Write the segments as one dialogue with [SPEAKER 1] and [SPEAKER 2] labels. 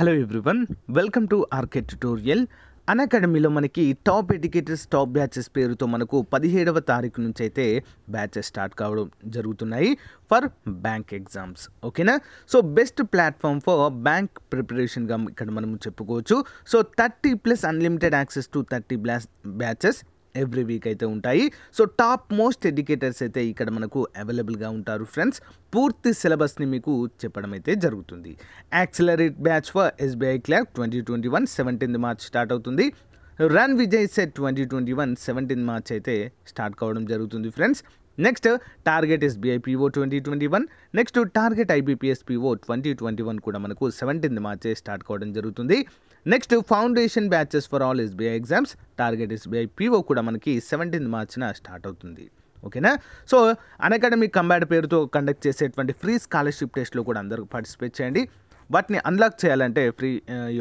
[SPEAKER 1] hello everyone welcome to RK tutorial అన్ అకాడమీలో మనకి టాప్ ఎడ్యుకేటర్స్ టాప్ బ్యాచెస్ పేరుతో మనకు పదిహేడవ తారీఖు నుంచి అయితే బ్యాచెస్ స్టార్ట్ కావడం జరుగుతున్నాయి ఫర్ బ్యాంక్ ఎగ్జామ్స్ ఓకేనా so best platform for bank ప్రిపరేషన్గా ఇక్కడ మనము చెప్పుకోవచ్చు so thirty plus unlimited access to thirty plus batches every week అయితే ఉంటాయి సో టాప్ మోస్ట్ ఎడ్యుకేటర్స్ అయితే ఇక్కడ మనకు అవైలబుల్గా ఉంటారు ఫ్రెండ్స్ పూర్తి సిలబస్ని మీకు చెప్పడం అయితే జరుగుతుంది accelerate batch for SBI clerk twenty twenty one seventeenth March start అవుతుంది Ranvijay set twenty twenty one seventeenth March అయితే స్టార్ట్ కావడం జరుగుతుంది friends next target SBI PO twenty twenty one next target IBPS PO twenty twenty one కూడా మనకు seventeenth మార్చే start కావడం జరుగుతుంది next foundation batches for all SBI exams target SBI PO కూడా మనకి సెవెంటీన్త్ మార్చిన స్టార్ట్ అవుతుంది ఓకేనా సో అకాడమిక్ కంబాట్ పేరుతో కండక్ట్ చేసేటువంటి ఫ్రీ స్కాలర్షిప్ టెస్ట్లో కూడా అందరూ పార్టిసిపేట్ చేయండి వాటిని అన్లాక్ చేయాలంటే ఫ్రీ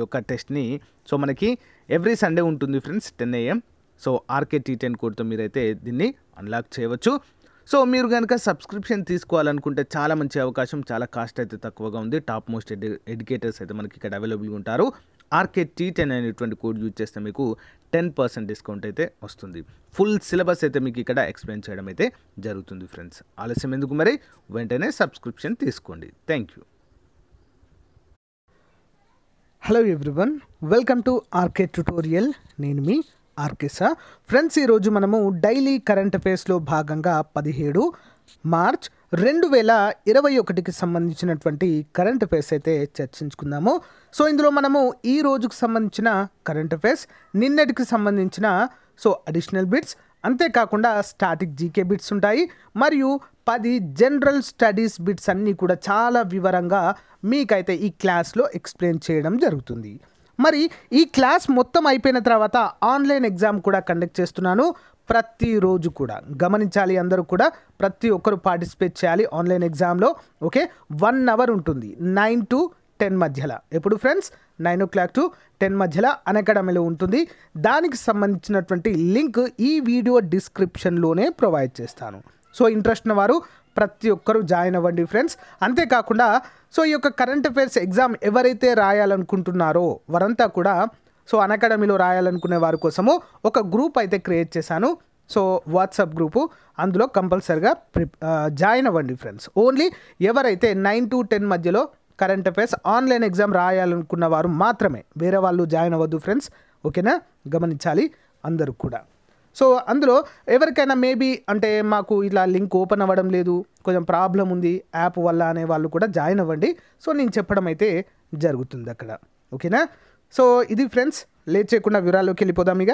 [SPEAKER 1] యొక్క టెస్ట్ని సో మనకి ఎవ్రీ సండే ఉంటుంది friends ten AM so RK T ten కోడ్తో మీరైతే దీన్ని అన్లాక్ చేయవచ్చు సో మీరు కనుక సబ్స్క్రిప్షన్ తీసుకోవాలనుకుంటే చాలా మంచి అవకాశం చాలా కాస్ట్ అయితే తక్కువగా ఉంది టాప్ మోస్ట్ ఎడ్యు ఎడ్యుకేటర్స్ అయితే మనకి ఇక్కడ అవైలబుల్గా ఉంటారు ఆర్కే టీ టెన్ అనేటువంటి కోడ్ యూజ్ చేస్తే మీకు టెన్ పర్సెంట్ డిస్కౌంట్ అయితే వస్తుంది ఫుల్ సిలబస్ అయితే మీకు ఇక్కడ ఎక్స్ప్లెయిన్ చేయడం అయితే జరుగుతుంది ఫ్రెండ్స్ ఆలస్యం ఎందుకు మరి వెంటనే సబ్స్క్రిప్షన్ తీసుకోండి thank you
[SPEAKER 2] hello everyone welcome to RK tutorial నేను మీ ఆర్కే సార్ ఫ్రెండ్స్ ఈరోజు మనము డైలీ కరెంట్ అఫేర్స్లో భాగంగా పదిహేడు మార్చ్ రెండు వేల ఇరవై ఒకటికి సంబంధించినటువంటి కరెంట్ అఫేర్స్ అయితే చర్చించుకుందాము సో ఇందులో మనము ఈ రోజుకు సంబంధించిన కరెంట్ అఫేర్స్ నిన్నటికి సంబంధించిన సో అడిషనల్ బిట్స్ అంతేకాకుండా స్టాటిక్ జీకే బిట్స్ ఉంటాయి మరియు పది జనరల్ స్టడీస్ బిట్స్ అన్నీ కూడా చాలా వివరంగా మీకైతే ఈ క్లాస్లో ఎక్స్ప్లెయిన్ చేయడం జరుగుతుంది మరి ఈ క్లాస్ మొత్తం అయిపోయిన తర్వాత ఆన్లైన్ ఎగ్జామ్ కూడా కండక్ట్ చేస్తున్నాను ప్రతిరోజు కూడా గమనించాలి అందరూ కూడా ప్రతి ఒక్కరు పార్టిసిపేట్ చేయాలి ఆన్లైన్ ఎగ్జామ్లో ఓకే వన్ అవర్ ఉంటుంది నైన్ టు టెన్ మధ్యలో ఎప్పుడు friends nine o'clock to ten మధ్యలో అనకాడమీలో ఉంటుంది దానికి సంబంధించినటువంటి లింక్ ఈ వీడియో డిస్క్రిప్షన్లోనే ప్రొవైడ్ చేస్తాను సో ఇంట్రెస్ట్ ఉన్న వారు ప్రతి ఒక్కరూ జాయిన్ అవ్వండి ఫ్రెండ్స్ అంతేకాకుండా సో ఈ యొక్క కరెంట్ అఫైర్స్ ఎగ్జామ్ ఎవరైతే రాయాలనుకుంటున్నారో వారంతా కూడా సో అనకాడమీలో రాయాలనుకునే వారి కోసము ఒక గ్రూప్ అయితే క్రియేట్ చేశాను సో వాట్సాప్ గ్రూపు అందులో కంపల్సరిగా జాయిన్ అవ్వండి ఫ్రెండ్స్ ఓన్లీ ఎవరైతే నైన్ టు టెన్ మధ్యలో కరెంట్ అఫైర్స్ ఆన్లైన్ ఎగ్జామ్ రాయాలనుకున్న వారు మాత్రమే వేరే వాళ్ళు జాయిన్ అవ్వద్దు ఫ్రెండ్స్ ఓకేనా గమనించాలి అందరూ కూడా సో అందులో ఎవరికైనా మేబీ అంటే మాకు ఇలా లింక్ ఓపెన్ అవ్వడం లేదు కొంచెం ప్రాబ్లం ఉంది యాప్ వల్ల అనే వాళ్ళు కూడా జాయిన్ అవ్వండి సో నేను చెప్పడం అయితే జరుగుతుంది అక్కడ ఓకేనా సో ఇది ఫ్రెండ్స్ లేట్ చేయకుండా వివరాల్లోకి వెళ్ళిపోదాం ఇక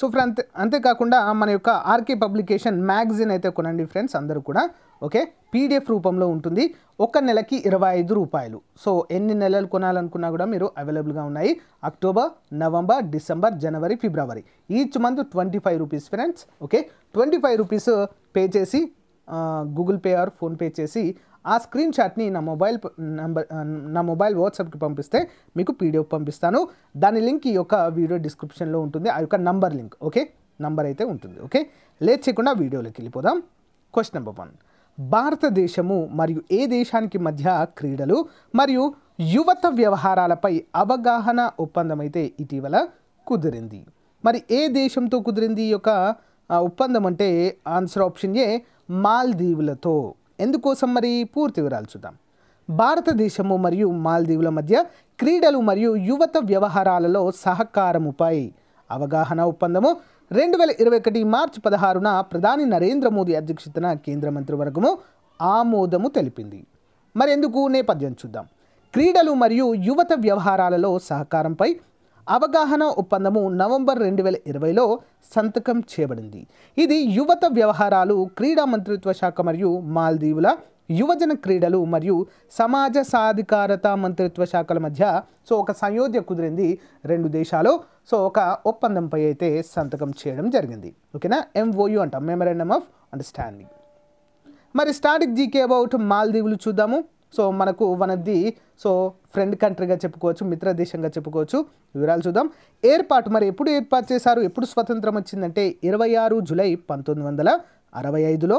[SPEAKER 2] సో ఫ్రెండ్ అంతేకాకుండా మన యొక్క ఆర్కే పబ్లికేషన్ మ్యాగజైన్ అయితే కొనండి ఫ్రెండ్స్ అందరూ కూడా ఓకే పీడిఎఫ్ రూపంలో ఉంటుంది ఒక నెలకి ఇరవై ఐదు రూపాయలు సో ఎన్ని నెలలు కొనాలనుకున్నా కూడా మీరు అవైలబుల్గా ఉన్నాయి October November December January February each month twenty five rupees friends okay twenty five rupees pay చేసి గూగుల్ పే ఆర్ ఫోన్పే చేసి ఆ స్క్రీన్ షాట్ని నా మొబైల్ నంబర్ నా మొబైల్ వాట్సాప్కి పంపిస్తే మీకు పీడిఎఫ్ పంపిస్తాను దాని లింక్ ఈ యొక్క వీడియో డిస్క్రిప్షన్లో ఉంటుంది ఆ యొక్క నంబర్ లింక్ ఓకే నంబర్ అయితే ఉంటుంది ఓకే లేట్ చేయకుండా వీడియోలోకి వెళ్ళిపోదాం క్వశ్చన్ నెంబర్ వన్ భారతదేశము మరియు ఏ దేశానికి మధ్య క్రీడలు మరియు యువత వ్యవహారాలపై అవగాహన ఒప్పందం అయితే ఇటీవల కుదిరింది మరి ఏ దేశంతో కుదిరింది ఈ యొక్క ఒప్పందం అంటే ఆన్సర్ ఆప్షన్ ఏ మాల్దీవులతో ఎందుకోసం మరి పూర్తి వివరాలు చూద్దాం భారతదేశము మరియు మాల్దీవుల మధ్య క్రీడలు మరియు యువత వ్యవహారాలలో సహకారముపై అవగాహన ఒప్పందము రెండు వేల ఇరవై ఒకటి మార్చి పదహారున ప్రధాని నరేంద్ర మోదీ అధ్యక్షతన కేంద్ర మంత్రివర్గము ఆమోదము తెలిపింది మరెందుకు నేపథ్యం చూద్దాం క్రీడలు మరియు యువత వ్యవహారాలలో సహకారంపై అవగాహన ఒప్పందము నవంబర్ రెండు వేల ఇరవైలో సంతకం చేయబడింది ఇది యువత వ్యవహారాలు క్రీడా మంత్రిత్వ శాఖ మరియు మాల్దీవుల యువజన క్రీడలు మరియు సమాజ సాధికారత మంత్రిత్వ శాఖల మధ్య సో ఒక సంయోధ్య కుదిరింది రెండు దేశాలు సో ఒక ఒప్పందంపై అయితే సంతకం చేయడం జరిగింది ఓకేనా ఎంఓయు అంటాం మెమరాండమ్ ఆఫ్ అండర్స్టాండింగ్ మరి స్టాటిక్ జీకే అబౌట్ మాల్దీవులు చూద్దాము సో మనకు one of the so friend కంట్రీగా చెప్పుకోవచ్చు మిత్ర దేశంగా చెప్పుకోవచ్చు వివరాలు చూద్దాం ఏర్పాటు మరి ఎప్పుడు ఏర్పాటు చేశారు ఎప్పుడు స్వతంత్రం వచ్చిందంటే ఇరవై ఆరు జూలై పంతొమ్మిది వందల అరవై ఐదులో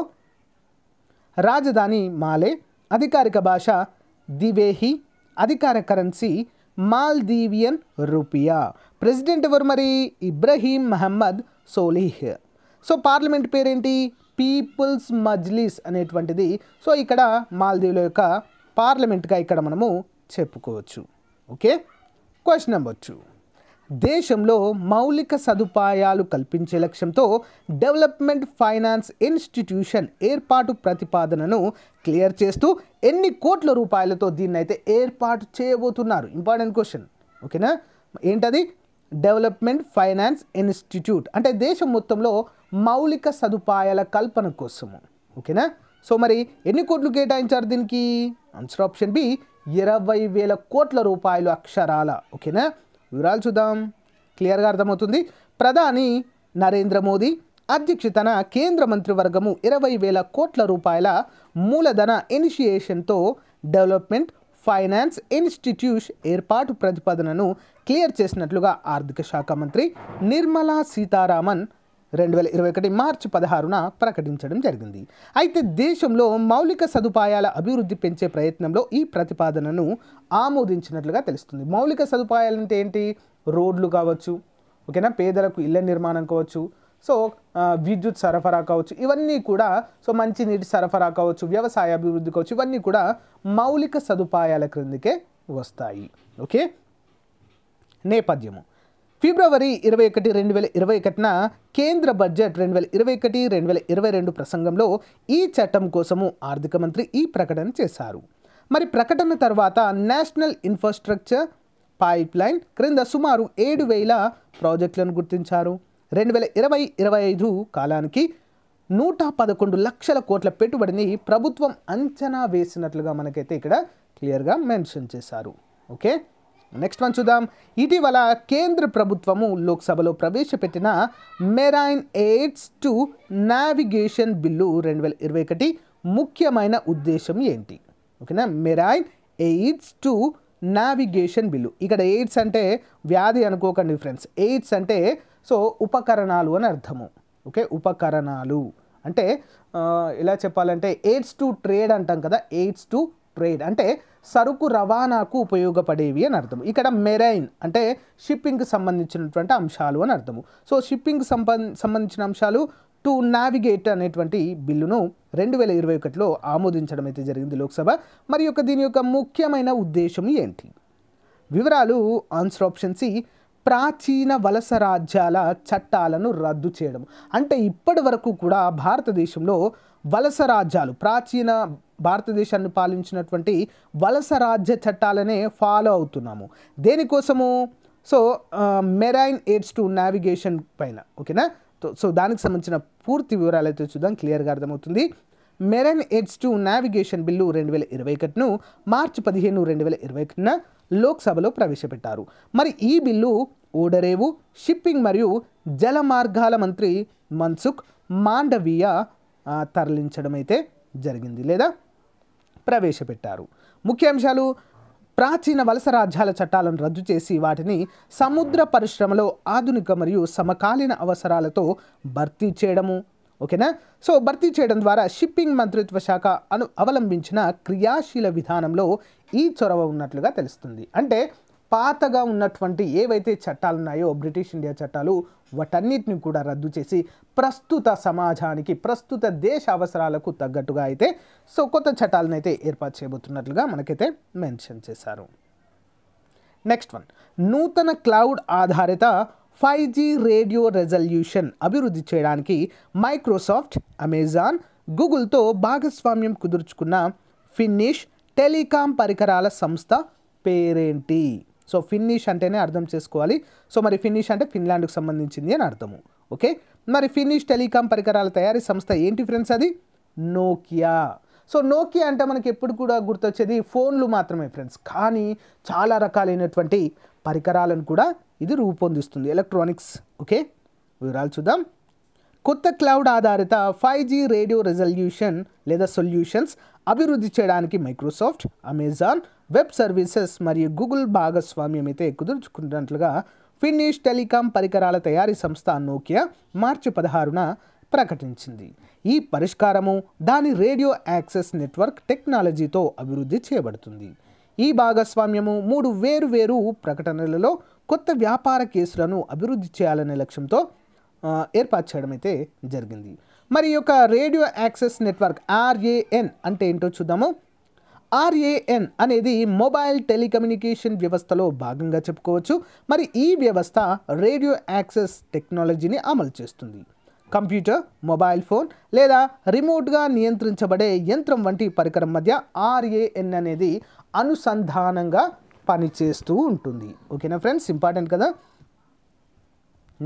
[SPEAKER 2] రాజధాని మాలే అధికారిక భాష దివేహి అధికార కరెన్సీ మాల్దీవియన్ రూపియా ప్రెసిడెంట్ ఎవరు మరి ఇబ్రహీం మహమ్మద్ సోలిహ్ సో పార్లమెంట్ పేరేంటి పీపుల్స్ మజ్లిస్ అనేటువంటిది సో ఇక్కడ మాల్దీవుల యొక్క పార్లమెంట్గా ఇక్కడ మనము చెప్పుకోవచ్చు ఓకే క్వశ్చన్ నెంబర్ టూ దేశంలో మౌలిక సదుపాయాలు కల్పించే లక్ష్యంతో డెవలప్మెంట్ ఫైనాన్స్ ఇన్స్టిట్యూషన్ ఏర్పాటు ప్రతిపాదనను క్లియర్ చేస్తూ ఎన్ని కోట్ల రూపాయలతో దీన్ని అయితే ఏర్పాటు చేయబోతున్నారు ఇంపార్టెంట్ క్వశ్చన్ ఓకేనా ఏంటది డెవలప్మెంట్ ఫైనాన్స్ ఇన్స్టిట్యూట్ అంటే దేశం మొత్తంలో మౌలిక సదుపాయాల కల్పన కోసము ఓకేనా సో మరి ఎన్ని కోట్లు కేటాయించారు దీనికి ఆన్సర్ ఆప్షన్ బి ఇరవై వేల కోట్ల రూపాయలు అక్షరాల ఓకేనా వివరాలు చూద్దాం క్లియర్గా అర్థమవుతుంది ప్రధాని నరేంద్ర మోదీ అధ్యక్షతన కేంద్ర మంత్రివర్గము ఇరవై వేల కోట్ల రూపాయల మూలధన ఇనిషియేషన్తో డెవలప్మెంట్ ఫైనాన్స్ ఇన్స్టిట్యూట్ ఏర్పాటు ప్రతిపాదనను క్లియర్ చేసినట్లుగా ఆర్థిక శాఖ మంత్రి నిర్మలా సీతారామన్ రెండు వేల ఇరవై ఒకటి మార్చి పదహారున ప్రకటించడం జరిగింది అయితే దేశంలో మౌలిక సదుపాయాల అభివృద్ధి పెంచే ప్రయత్నంలో ఈ ప్రతిపాదనను ఆమోదించినట్లుగా తెలుస్తుంది మౌలిక సదుపాయాలు అంటే ఏంటి రోడ్లు కావచ్చు ఓకేనా పేదలకు ఇళ్ల నిర్మాణం కావచ్చు సో విద్యుత్ సరఫరా కావచ్చు ఇవన్నీ కూడా సో మంచినీటి సరఫరా కావచ్చు వ్యవసాయ అభివృద్ధి కావచ్చు ఇవన్నీ కూడా మౌలిక సదుపాయాల క్రిందికే వస్తాయి ఓకే నేపథ్యము ఫిబ్రవరి ఇరవై ఒకటి రెండు వేల ఇరవై ఒకటిన కేంద్ర బడ్జెట్ రెండు వేల ఇరవై ఒకటి రెండు వేల ఇరవై రెండు ప్రసంగంలో ఈ చట్టం కోసము ఆర్థిక మంత్రి ఈ ప్రకటన చేశారు మరి ప్రకటన తర్వాత నేషనల్ ఇన్ఫ్రాస్ట్రక్చర్ పైప్ లైన్ క్రింద సుమారు ఏడు వేల ప్రాజెక్టులను గుర్తించారు రెండు వేల ఇరవై ఇరవై ఐదు కాలానికి నూట పదకొండు లక్షల కోట్ల పెట్టుబడిని ప్రభుత్వం అంచనా వేసినట్లుగా మనకైతే ఇక్కడ క్లియర్గా మెన్షన్ చేశారు ఓకే నెక్స్ట్ వన్ చూద్దాం ఇటీవల కేంద్ర ప్రభుత్వము లోక్సభలో ప్రవేశపెట్టిన marine aids to navigation bill రెండు వేల ఇరవై ఒకటి ముఖ్యమైన ఉద్దేశం ఏంటి ఓకేనా marine aids to navigation bill ఇక్కడ ఎయిడ్స్ అంటే వ్యాధి అనుకోకండి ఫ్రెండ్స్ ఎయిడ్స్ అంటే సో ఉపకరణాలు అని అర్థము ఓకే ఉపకరణాలు అంటే ఎలా చెప్పాలంటే ఎయిడ్స్ టు ట్రేడ్ అంటాం కదా ఎయిడ్స్ టు ట్రేడ్ అంటే సరుకు రవాణాకు ఉపయోగపడేవి అని అర్థం ఇక్కడ మెరైన్ అంటే షిప్పింగ్కి సంబంధించినటువంటి అంశాలు అని అర్థము సో సంబం సంబంధించిన అంశాలు టు నావిగేట్ అనేటువంటి బిల్లును రెండు వేల ఇరవై ఒకటిలో ఆమోదించడం అయితే జరిగింది లోక్సభ మరి యొక్క దీని యొక్క ముఖ్యమైన ఉద్దేశం ఏంటి వివరాలు ఆన్సర్ ఆప్షన్ సి ప్రాచీన వలస రాజ్యాల చట్టాలను రద్దు చేయడం అంటే ఇప్పటి వరకు కూడా భారతదేశంలో వలస రాజ్యాలు ప్రాచీన భారతదేశాన్ని పాలించినటువంటి వలస రాజ్య చట్టాలనే ఫాలో అవుతున్నాము దేనికోసము so marine aids to navigation పైన ఓకేనా సో దానికి సంబంధించిన పూర్తి వివరాలు అయితే చూద్దాం క్లియర్గా అర్థమవుతుంది marine aids to navigation bill రెండు వేల ఇరవై ఒకటిను మార్చి పదిహేను రెండు వేల ఇరవై ఒకటిన లోక్సభలో ప్రవేశపెట్టారు మరి ఈ బిల్లు ఓడరేవు షిప్పింగ్ మరియు జల మార్గాల మంత్రి మన్సుఖ్ మాండవీయ తరలించడం అయితే జరిగింది లేదా ప్రవేశపెట్టారు ముఖ్యాంశాలు ప్రాచీన వలస రాజ్యాల చట్టాలను రద్దు చేసి వాటిని సముద్ర పరిశ్రమలో ఆధునిక మరియు సమకాలీన అవసరాలతో భర్తీ చేయడము ఓకేనా సో భర్తీ చేయడం ద్వారా షిప్పింగ్ మంత్రిత్వ శాఖ అను అవలంబించిన క్రియాశీల విధానంలో ఈ చొరవ ఉన్నట్లుగా తెలుస్తుంది అంటే పాతగా ఉన్నటువంటి ఏవైతే చట్టాలు ఉన్నాయో బ్రిటిష్ ఇండియా చట్టాలు వాటన్నిటిని కూడా రద్దు చేసి ప్రస్తుత సమాజానికి ప్రస్తుత దేశ అవసరాలకు తగ్గట్టుగా అయితే సో కొత్త చట్టాలను అయితే ఏర్పాటు చేయబోతున్నట్లుగా మనకైతే మెన్షన్ చేశారు నెక్స్ట్ వన్ నూతన క్లౌడ్ ఆధారిత ఫైవ్ జీ రేడియో రెజల్యూషన్ అభివృద్ధి చేయడానికి మైక్రోసాఫ్ట్ అమెజాన్ గూగుల్తో భాగస్వామ్యం కుదుర్చుకున్న ఫిన్నిష్ టెలికాం పరికరాల సంస్థ పేరేంటి సో ఫిన్నిష్ అంటేనే అర్థం చేసుకోవాలి సో మరి ఫిన్నిష్ అంటే ఫిన్లాండ్కి సంబంధించింది అని అర్థము ఓకే మరి ఫిన్నిష్ టెలికాం పరికరాల తయారీ సంస్థ ఏంటి ఫ్రెండ్స్ అది నోకియా సో నోకియా అంటే మనకి ఎప్పుడు కూడా గుర్తొచ్చేది ఫోన్లు మాత్రమే ఫ్రెండ్స్ కానీ చాలా రకాలైనటువంటి పరికరాలను కూడా ఇది రూపొందిస్తుంది ఎలక్ట్రానిక్స్ ఓకే వివరాలు చూద్దాం కొత్త క్లౌడ్ ఆధారిత ఫైవ్ జీ రేడియో రెజల్యూషన్ లేదా సొల్యూషన్స్ అభివృద్ధి చేయడానికి మైక్రోసాఫ్ట్ అమెజాన్ వెబ్ సర్వీసెస్ మరియు గూగుల్ భాగస్వామ్యం అయితే కుదుర్చుకున్నట్లుగా ఫిన్నిష్ టెలికాం పరికరాల తయారీ సంస్థ నోకియా మార్చి పదహారున ప్రకటించింది ఈ పరిష్కారము దాని రేడియో యాక్సెస్ నెట్వర్క్ టెక్నాలజీతో అభివృద్ధి చేయబడుతుంది ఈ భాగస్వామ్యము మూడు వేరు వేరు ప్రకటనలలో కొత్త వ్యాపార కేసులను అభివృద్ధి చేయాలనే లక్ష్యంతో ఏర్పాటు చేయడం అయితే జరిగింది మరి యొక్క రేడియో యాక్సెస్ నెట్వర్క్ ఆర్ఏఎన్ అంటే ఏంటో చూద్దాము ఆర్ఏఎన్ అనేది మొబైల్ టెలికమ్యూనికేషన్ వ్యవస్థలో భాగంగా చెప్పుకోవచ్చు మరి ఈ వ్యవస్థ రేడియో యాక్సెస్ టెక్నాలజీని అమలు చేస్తుంది కంప్యూటర్ మొబైల్ ఫోన్ లేదా రిమోట్గా నియంత్రించబడే యంత్రం వంటి పరికరం మధ్య ఆర్ఏఎన్ అనేది అనుసంధానంగా పనిచేస్తూ ఉంటుంది ఓకేనా ఫ్రెండ్స్ ఇంపార్టెంట్ కదా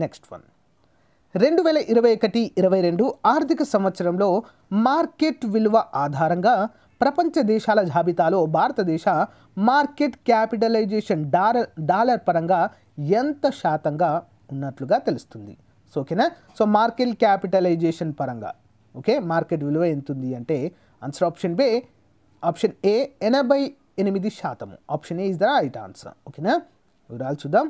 [SPEAKER 2] నెక్స్ట్ వన్ రెండు వేల ఇరవై ఒకటి ఇరవై రెండు ఆర్థిక సంవత్సరంలో మార్కెట్ విలువ ఆధారంగా ప్రపంచ దేశాల జాబితాలో భారతదేశ మార్కెట్ క్యాపిటలైజేషన్ డాలర్ డాలర్ పరంగా ఎంత శాతంగా ఉన్నట్లుగా తెలుస్తుంది సో ఓకేనా సో మార్కెట్ క్యాపిటలైజేషన్ పరంగా ఓకే మార్కెట్ విలువ ఎంత ఉంది అంటే answer option B option A ఎనభై ఎనిమిది శాతము option A is the right answer ఓకేనా వివరాలు చూద్దాం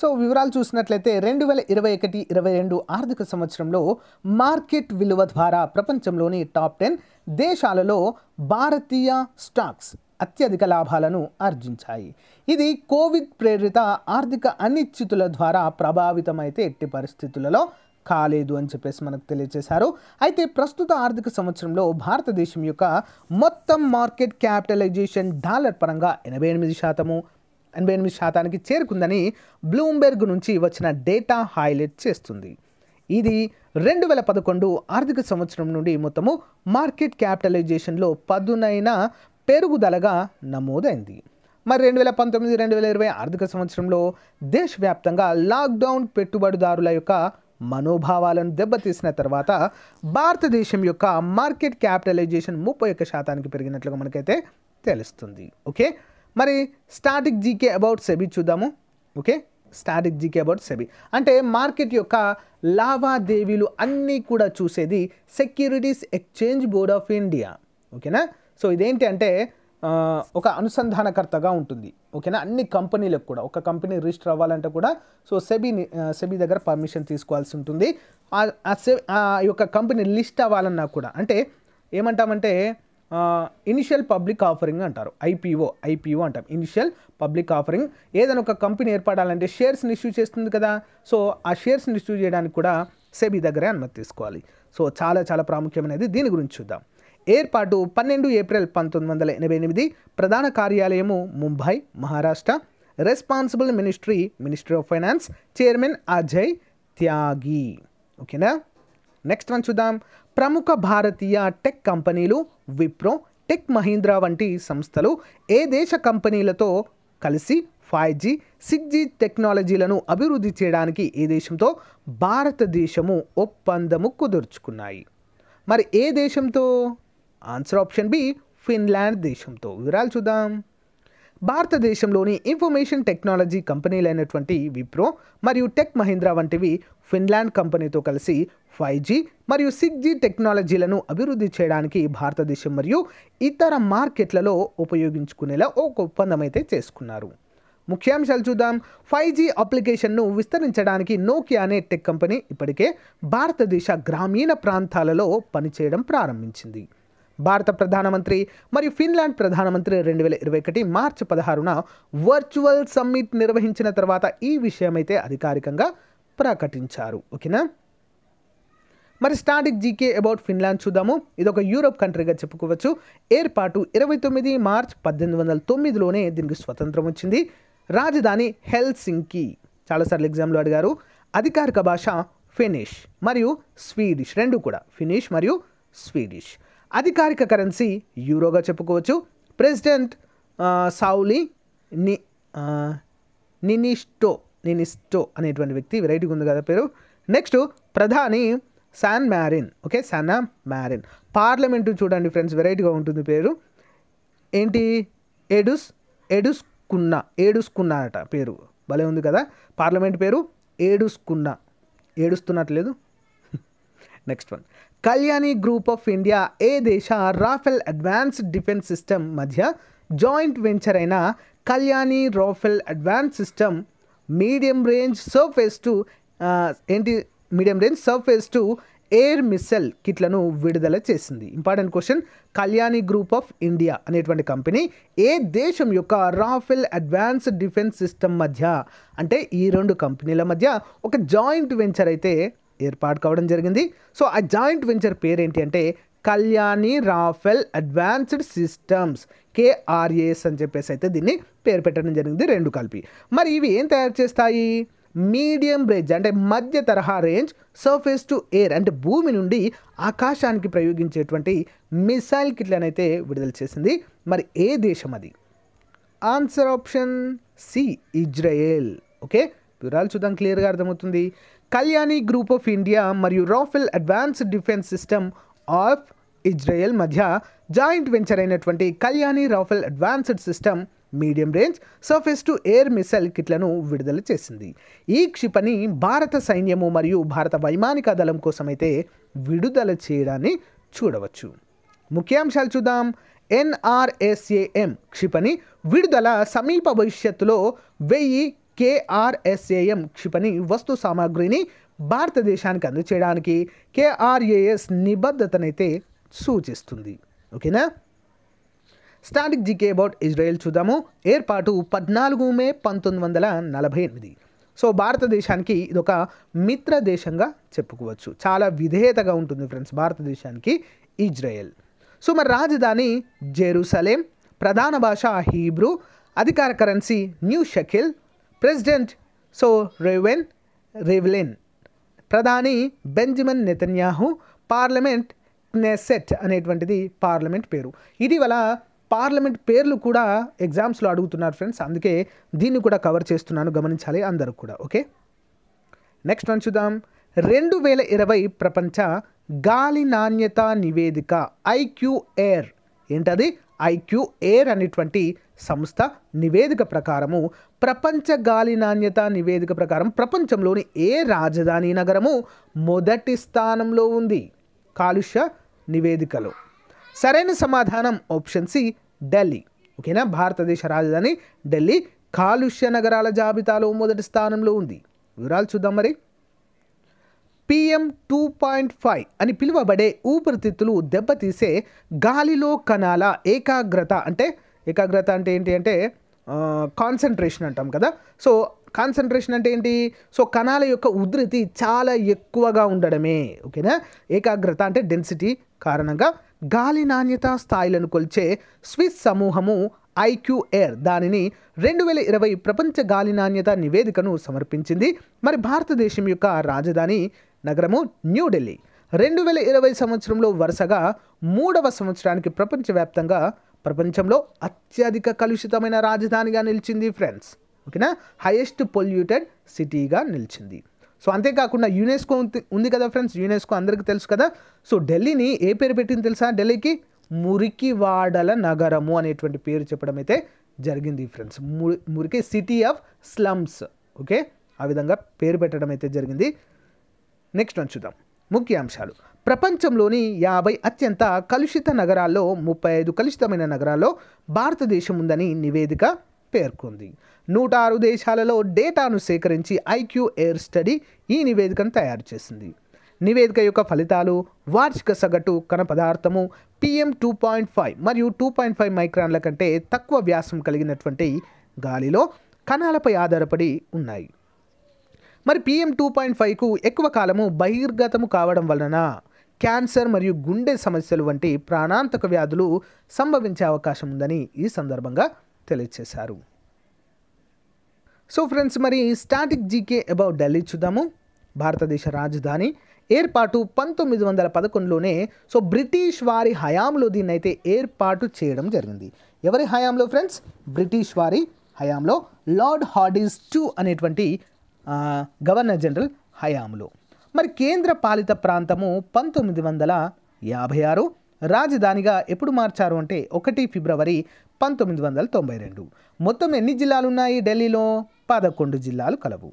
[SPEAKER 2] సో వివరాలు చూసినట్లయితే రెండు వేల ఇరవై ఒకటి ఇరవై రెండు ఆర్థిక సంవత్సరంలో మార్కెట్ విలువ ద్వారా ప్రపంచంలోని టాప్ టెన్ దేశాలలో భారతీయ స్టాక్స్ అత్యధిక లాభాలను ఆర్జించాయి ఇది కోవిడ్ ప్రేరిత ఆర్థిక అనిశ్చితుల ద్వారా ప్రభావితమైతే ఎట్టి పరిస్థితులలో కాలేదు అని చెప్పేసి మనకు తెలియజేశారు అయితే ప్రస్తుత ఆర్థిక సంవత్సరంలో భారతదేశం యొక్క మొత్తం మార్కెట్ క్యాపిటలైజేషన్ డాలర్ పరంగా ఎనభై ఎనిమిది శాతము ఎనభై ఎనిమిది శాతానికి చేరుకుందని బ్లూంబెర్గ్ నుంచి వచ్చిన డేటా హైలైట్ చేస్తుంది ఇది రెండు వేల పదకొండు ఆర్థిక సంవత్సరం నుండి మొత్తము మార్కెట్ క్యాపిటలైజేషన్లో పదునైన పెరుగుదలగా నమోదైంది మరి రెండు వేల పంతొమ్మిది రెండు వేల ఇరవై ఆర్థిక సంవత్సరంలో దేశవ్యాప్తంగా లాక్డౌన్ పెట్టుబడిదారుల యొక్క మనోభావాలను దెబ్బతీసిన తర్వాత భారతదేశం యొక్క మార్కెట్ క్యాపిటలైజేషన్ ముప్పై ఒక్క శాతానికి పెరిగినట్లుగా మనకైతే తెలుస్తుంది ఓకే మరి స్టాటిక్ జీకే అబౌట్ సెబీ చూద్దాము ఓకే స్ట్రాటజీకి అబౌట్ సెబీ అంటే మార్కెట్ యొక్క లావాదేవీలు అన్నీ కూడా చూసేది securities exchange board of India ఓకేనా సో ఇదేంటి అంటే ఒక అనుసంధానకర్తగా ఉంటుంది ఓకేనా అన్ని కంపెనీలకు కూడా ఒక కంపెనీ రిజిస్టర్ అవ్వాలంటే కూడా సో సెబీ సెబీ దగ్గర పర్మిషన్ తీసుకోవాల్సి ఉంటుంది ఆ ఆ యొక్క కంపెనీ లిస్ట్ అవ్వాలన్నా కూడా అంటే ఏమంటామంటే ఇనిషియల్ పబ్లిక్ ఆఫరింగ్ అంటారు ఐపీఓ ఐపీఓ అంటాం ఇనిషియల్ పబ్లిక్ ఆఫరింగ్ ఏదైనా ఒక కంపెనీ ఏర్పడాలంటే షేర్స్ని ఇష్యూ చేస్తుంది కదా సో ఆ షేర్స్ని ఇష్యూ చేయడానికి కూడా సెబీ దగ్గరే అనుమతి తీసుకోవాలి సో చాలా చాలా ప్రాముఖ్యమైనది దీని గురించి చూద్దాం ఏర్పాటు పన్నెండు ఏప్రిల్ పంతొమ్మిది వందల ఎనభై ఎనిమిది ప్రధాన కార్యాలయము Mumbai Maharashtra responsible ministry ministry of finance chairman Ajay Tyagi ఓకేనా నెక్స్ట్ వన్ చూద్దాం ప్రముఖ భారతీయ టెక్ కంపెనీలు విప్రో టెక్ మహీంద్రా వంటి సంస్థలు ఏ దేశ కంపెనీలతో కలిసి ఫైవ్ జీ సిక్స్ జీ టెక్నాలజీలను అభివృద్ధి చేయడానికి ఏ దేశంతో భారతదేశము ఒప్పందము కుదుర్చుకున్నాయి మరి ఏ దేశంతో ఆన్సర్ ఆప్షన్ బి ఫిన్లాండ్ దేశంతో వివరాలు చూద్దాం భారతదేశంలోని ఇన్ఫర్మేషన్ టెక్నాలజీ కంపెనీలైనటువంటి విప్రో మరియు టెక్ మహీంద్రా వంటివి ఫిన్లాండ్ కంపెనీతో కలిసి ఫైవ్ జీ మరియు సిక్స్ జీ టెక్నాలజీలను అభివృద్ధి చేయడానికి భారతదేశం మరియు ఇతర మార్కెట్లలో ఉపయోగించుకునేలా ఒక ఒప్పందం అయితే చేసుకున్నారు ముఖ్యాంశాలు చూద్దాం ఫైవ్ జీ అప్లికేషన్ను విస్తరించడానికి నోకియా అనే టెక్ కంపెనీ ఇప్పటికే భారతదేశ గ్రామీణ ప్రాంతాలలో పనిచేయడం ప్రారంభించింది భారత ప్రధానమంత్రి మరియు ఫిన్లాండ్ ప్రధానమంత్రి రెండు వేల ఇరవై ఒకటి మార్చి పదహారున వర్చువల్ సమ్మిట్ నిర్వహించిన తర్వాత ఈ విషయమైతే అధికారికంగా ప్రకటించారు ఓకేనా మరి స్టాటిక్ జీకే అబౌట్ ఫిన్లాండ్ చూద్దాము ఇది ఒక యూరోప్ కంట్రీగా చెప్పుకోవచ్చు ఏర్పాటు ఇరవై తొమ్మిది మార్చ్ పద్దెనిమిది వందల తొమ్మిదిలోనే దీనికి స్వతంత్రం వచ్చింది రాజధాని హెల్ సింకి చాలాసార్లు ఎగ్జామ్లో అడిగారు అధికారిక భాష ఫినిష్ మరియు స్వీడిష్ రెండు కూడా ఫినిష్ మరియు స్వీడిష్ అధికారిక కరెన్సీ యూరోగా చెప్పుకోవచ్చు ప్రెసిడెంట్ సౌలి ని నినిస్టో నినిస్టో అనేటువంటి వ్యక్తి వెరైటీగా ఉంది కదా పేరు నెక్స్ట్ ప్రధాని Sanna Marin okay Sanna Marin parliament చూడండి ఫ్రెండ్స్ వెరైటీగా ఉంటుంది పేరు ఏంటి ఏడుస్ ఏడుస్కున్నా ఏడుస్కున్నా అట పేరు భలే ఉంది కదా పార్లమెంట్ పేరు ఏడుస్కున్నా ఏడుస్తున్నట్లేదు next one Kalyani group of India ఏ దేశ రాఫెల్ అడ్వాన్స్డ్ డిఫెన్స్ సిస్టమ్ మధ్య జాయింట్ వెంచర్ అయిన Kalyani Rafael advance system medium range surface to ఏంటి medium range surface to air missile కిట్లను విడుదల చేసింది important question Kalyani group of India అనేటువంటి కంపెనీ ఏ దేశం యొక్క రాఫెల్ అడ్వాన్స్ డిఫెన్స్ సిస్టమ్ మధ్య అంటే ఈ రెండు కంపెనీల మధ్య ఒక జాయింట్ వెంచర్ అయితే ఏర్పాటు కావడం జరిగింది సో ఆ జాయింట్ వెంచర్ పేరేంటి అంటే Kalyani Rafael advanced systems KRAS అని చెప్పేసి అయితే దీన్ని పేరు పెట్టడం జరిగింది రెండు కలిపి మరి ఇవి ఏం తయారు చేస్తాయి మీడియం రేంజ్ అంటే మధ్య తరహా రేంజ్ సర్ఫేస్ టు ఎయిర్ అంటే భూమి నుండి ఆకాశానికి ప్రయోగించేటువంటి మిసైల్ కిట్లనైతే విడుదల చేసింది మరి ఏ దేశం అది answer option C Israel okay వివరాలు చూద్దాం క్లియర్గా అర్థమవుతుంది కళ్యాణి గ్రూప్ ఆఫ్ ఇండియా మరియు Rafael advanced defence system of Israel మధ్య జాయింట్ వెంచర్ అయినటువంటి Kalyani Rafael advanced system medium range surface to air missile కిట్లను విడుదల చేసింది ఈ క్షిపణి భారత సైన్యము మరియు భారత వైమానిక దళం కోసమైతే విడుదల చేయడాన్ని చూడవచ్చు ముఖ్యాంశాలు చూద్దాం ఎన్ఆర్ఎస్ఏఎం క్షిపణి విడుదల సమీప భవిష్యత్తులో వెయ్యి కేఆర్ఎస్ఏఎం క్షిపణి వస్తు సామాగ్రిని భారతదేశానికి అందచేయడానికి కేఆర్ఏఎస్ నిబద్ధతనైతే సూచిస్తుంది ఓకేనా స్టాటిక్ జీకే అబౌట్ ఇజ్రాయెల్ చూద్దాము ఏర్పాటు పద్నాలుగు మే పంతొమ్మిది వందల నలభై ఎనిమిది సో భారతదేశానికి ఇదొక మిత్ర దేశంగా చెప్పుకోవచ్చు చాలా విధేయతగా ఉంటుంది ఫ్రెండ్స్ భారతదేశానికి ఇజ్రాయెల్ సో మరి రాజధాని జెరూసలేం ప్రధాన భాష హీబ్రూ అధికార కరెన్సీ new shekel president so Reuven Rivlin ప్రధాని బెంజమిన్ నెతన్యాహు పార్లమెంట్ నెసెట్ అనేటువంటిది పార్లమెంట్ పేరు ఇది వల్ల పార్లమెంట్ పేర్లు కూడా ఎగ్జామ్స్లో అడుగుతున్నారు ఫ్రెండ్స్ అందుకే దీన్ని కూడా కవర్ చేస్తున్నాను గమనించాలి అందరూ కూడా ఓకే నెక్స్ట్ వన్ చూద్దాం రెండు వేల ఇరవై ప్రపంచ గాలి నాణ్యత నివేదిక ఐక్యూ ఎయిర్ ఏంటది ఐక్యూ ఎయిర్ అనేటువంటి సంస్థ నివేదిక ప్రకారము ప్రపంచ గాలి నాణ్యత నివేదిక ప్రకారం ప్రపంచంలోని ఏ రాజధాని నగరము మొదటి స్థానంలో ఉంది కాలుష్య నివేదికలో సరైన సమాధానం ఆప్షన్ సి ఢిల్లీ ఓకేనా భారతదేశ రాజధాని ఢిల్లీ కాలుష్య నగరాల జాబితాలో మొదటి స్థానంలో ఉంది వివరాలు చూద్దాం మరి పిఎం టూ పాయింట్ ఫైవ్ అని పిలువబడే ఊపిరితిత్తులు దెబ్బతీసే గాలిలో కణాల ఏకాగ్రత అంటే ఏకాగ్రత అంటే ఏంటి అంటే కాన్సన్ట్రేషన్ అంటాం కదా సో కాన్సన్ట్రేషన్ అంటే ఏంటి సో కణాల యొక్క ఉధృతి చాలా ఎక్కువగా ఉండడమే ఓకేనా ఏకాగ్రత అంటే డెన్సిటీ కారణంగా గాలి నాణ్యత స్థాయిలను కొల్చే స్విస్ సమూహము ఐక్యూ ఎయిర్ దానిని రెండు వేల ఇరవై ప్రపంచ గాలి నాణ్యత నివేదికను సమర్పించింది మరి భారతదేశం యొక్క రాజధాని నగరము న్యూఢిల్లీ రెండు వేల ఇరవై సంవత్సరంలో వరుసగా మూడవ సంవత్సరానికి ప్రపంచవ్యాప్తంగా ప్రపంచంలో అత్యధిక కలుషితమైన రాజధానిగా నిలిచింది ఫ్రెండ్స్ ఓకేనా హైయెస్ట్ పొల్యూటెడ్ సిటీగా నిలిచింది సో అంతేకాకుండా యునెస్కో ఉంది కదా ఫ్రెండ్స్ యునెస్కో అందరికీ తెలుసు కదా సో ఢిల్లీని ఏ పేరు పెట్టింది తెలుసా ఢిల్లీకి మురికివాడల నగరము అనేటువంటి పేరు చెప్పడం అయితే జరిగింది ఫ్రెండ్స్ ము మురికి సిటీ ఆఫ్ స్లమ్స్ ఓకే ఆ విధంగా పేరు పెట్టడం అయితే జరిగింది నెక్స్ట్ వన్ చూద్దాం ముఖ్యాంశాలు ప్రపంచంలోని యాభై అత్యంత కలుషిత నగరాల్లో ముప్పై ఐదు కలుషితమైన నగరాల్లో భారతదేశం ఉందని నివేదిక పేర్కొంది నూట ఆరు దేశాలలో డేటాను సేకరించి ఐక్యూ ఎయిర్ స్టడీ ఈ నివేదికను తయారు చేసింది నివేదిక యొక్క ఫలితాలు వార్షిక సగటు కణ పదార్థము పిఎం టూ పాయింట్ ఫైవ్ మరియు టూ పాయింట్ ఫైవ్ మైక్రాన్ల కంటే తక్కువ వ్యాసం కలిగినటువంటి గాలిలో కణాలపై ఆధారపడి ఉన్నాయి మరి పిఎం టూ పాయింట్ ఫైవ్కు ఎక్కువ కాలము బహిర్గతము కావడం వలన క్యాన్సర్ మరియు గుండె సమస్యలు వంటి ప్రాణాంతక వ్యాధులు సంభవించే అవకాశం ఉందని ఈ సందర్భంగా తెలియచేశారు సో ఫ్రెండ్స్ మరి స్టాటిక్ జీకే అబౌట్ ఢిల్లీ చూద్దాము భారతదేశ రాజధాని ఏర్పాటు పంతొమ్మిది వందల పదకొండులోనే సో బ్రిటిష్ వారి హయాంలో దీన్ని అయితే ఏర్పాటు చేయడం జరిగింది ఎవరి హయాంలో ఫ్రెండ్స్ బ్రిటిష్ వారి హయాంలో లార్డ్ హార్డీస్ టూ అనేటువంటి గవర్నర్ జనరల్ హయాంలో మరి కేంద్ర పాలిత ప్రాంతము పంతొమ్మిది వందల యాభై ఆరు రాజధానిగా ఎప్పుడు మార్చారు అంటే ఒకటి ఫిబ్రవరి పంతొమ్మిది వందల తొంభై రెండు మొత్తం ఎన్ని జిల్లాలు ఉన్నాయి ఢిల్లీలో పదకొండు జిల్లాలు కలవు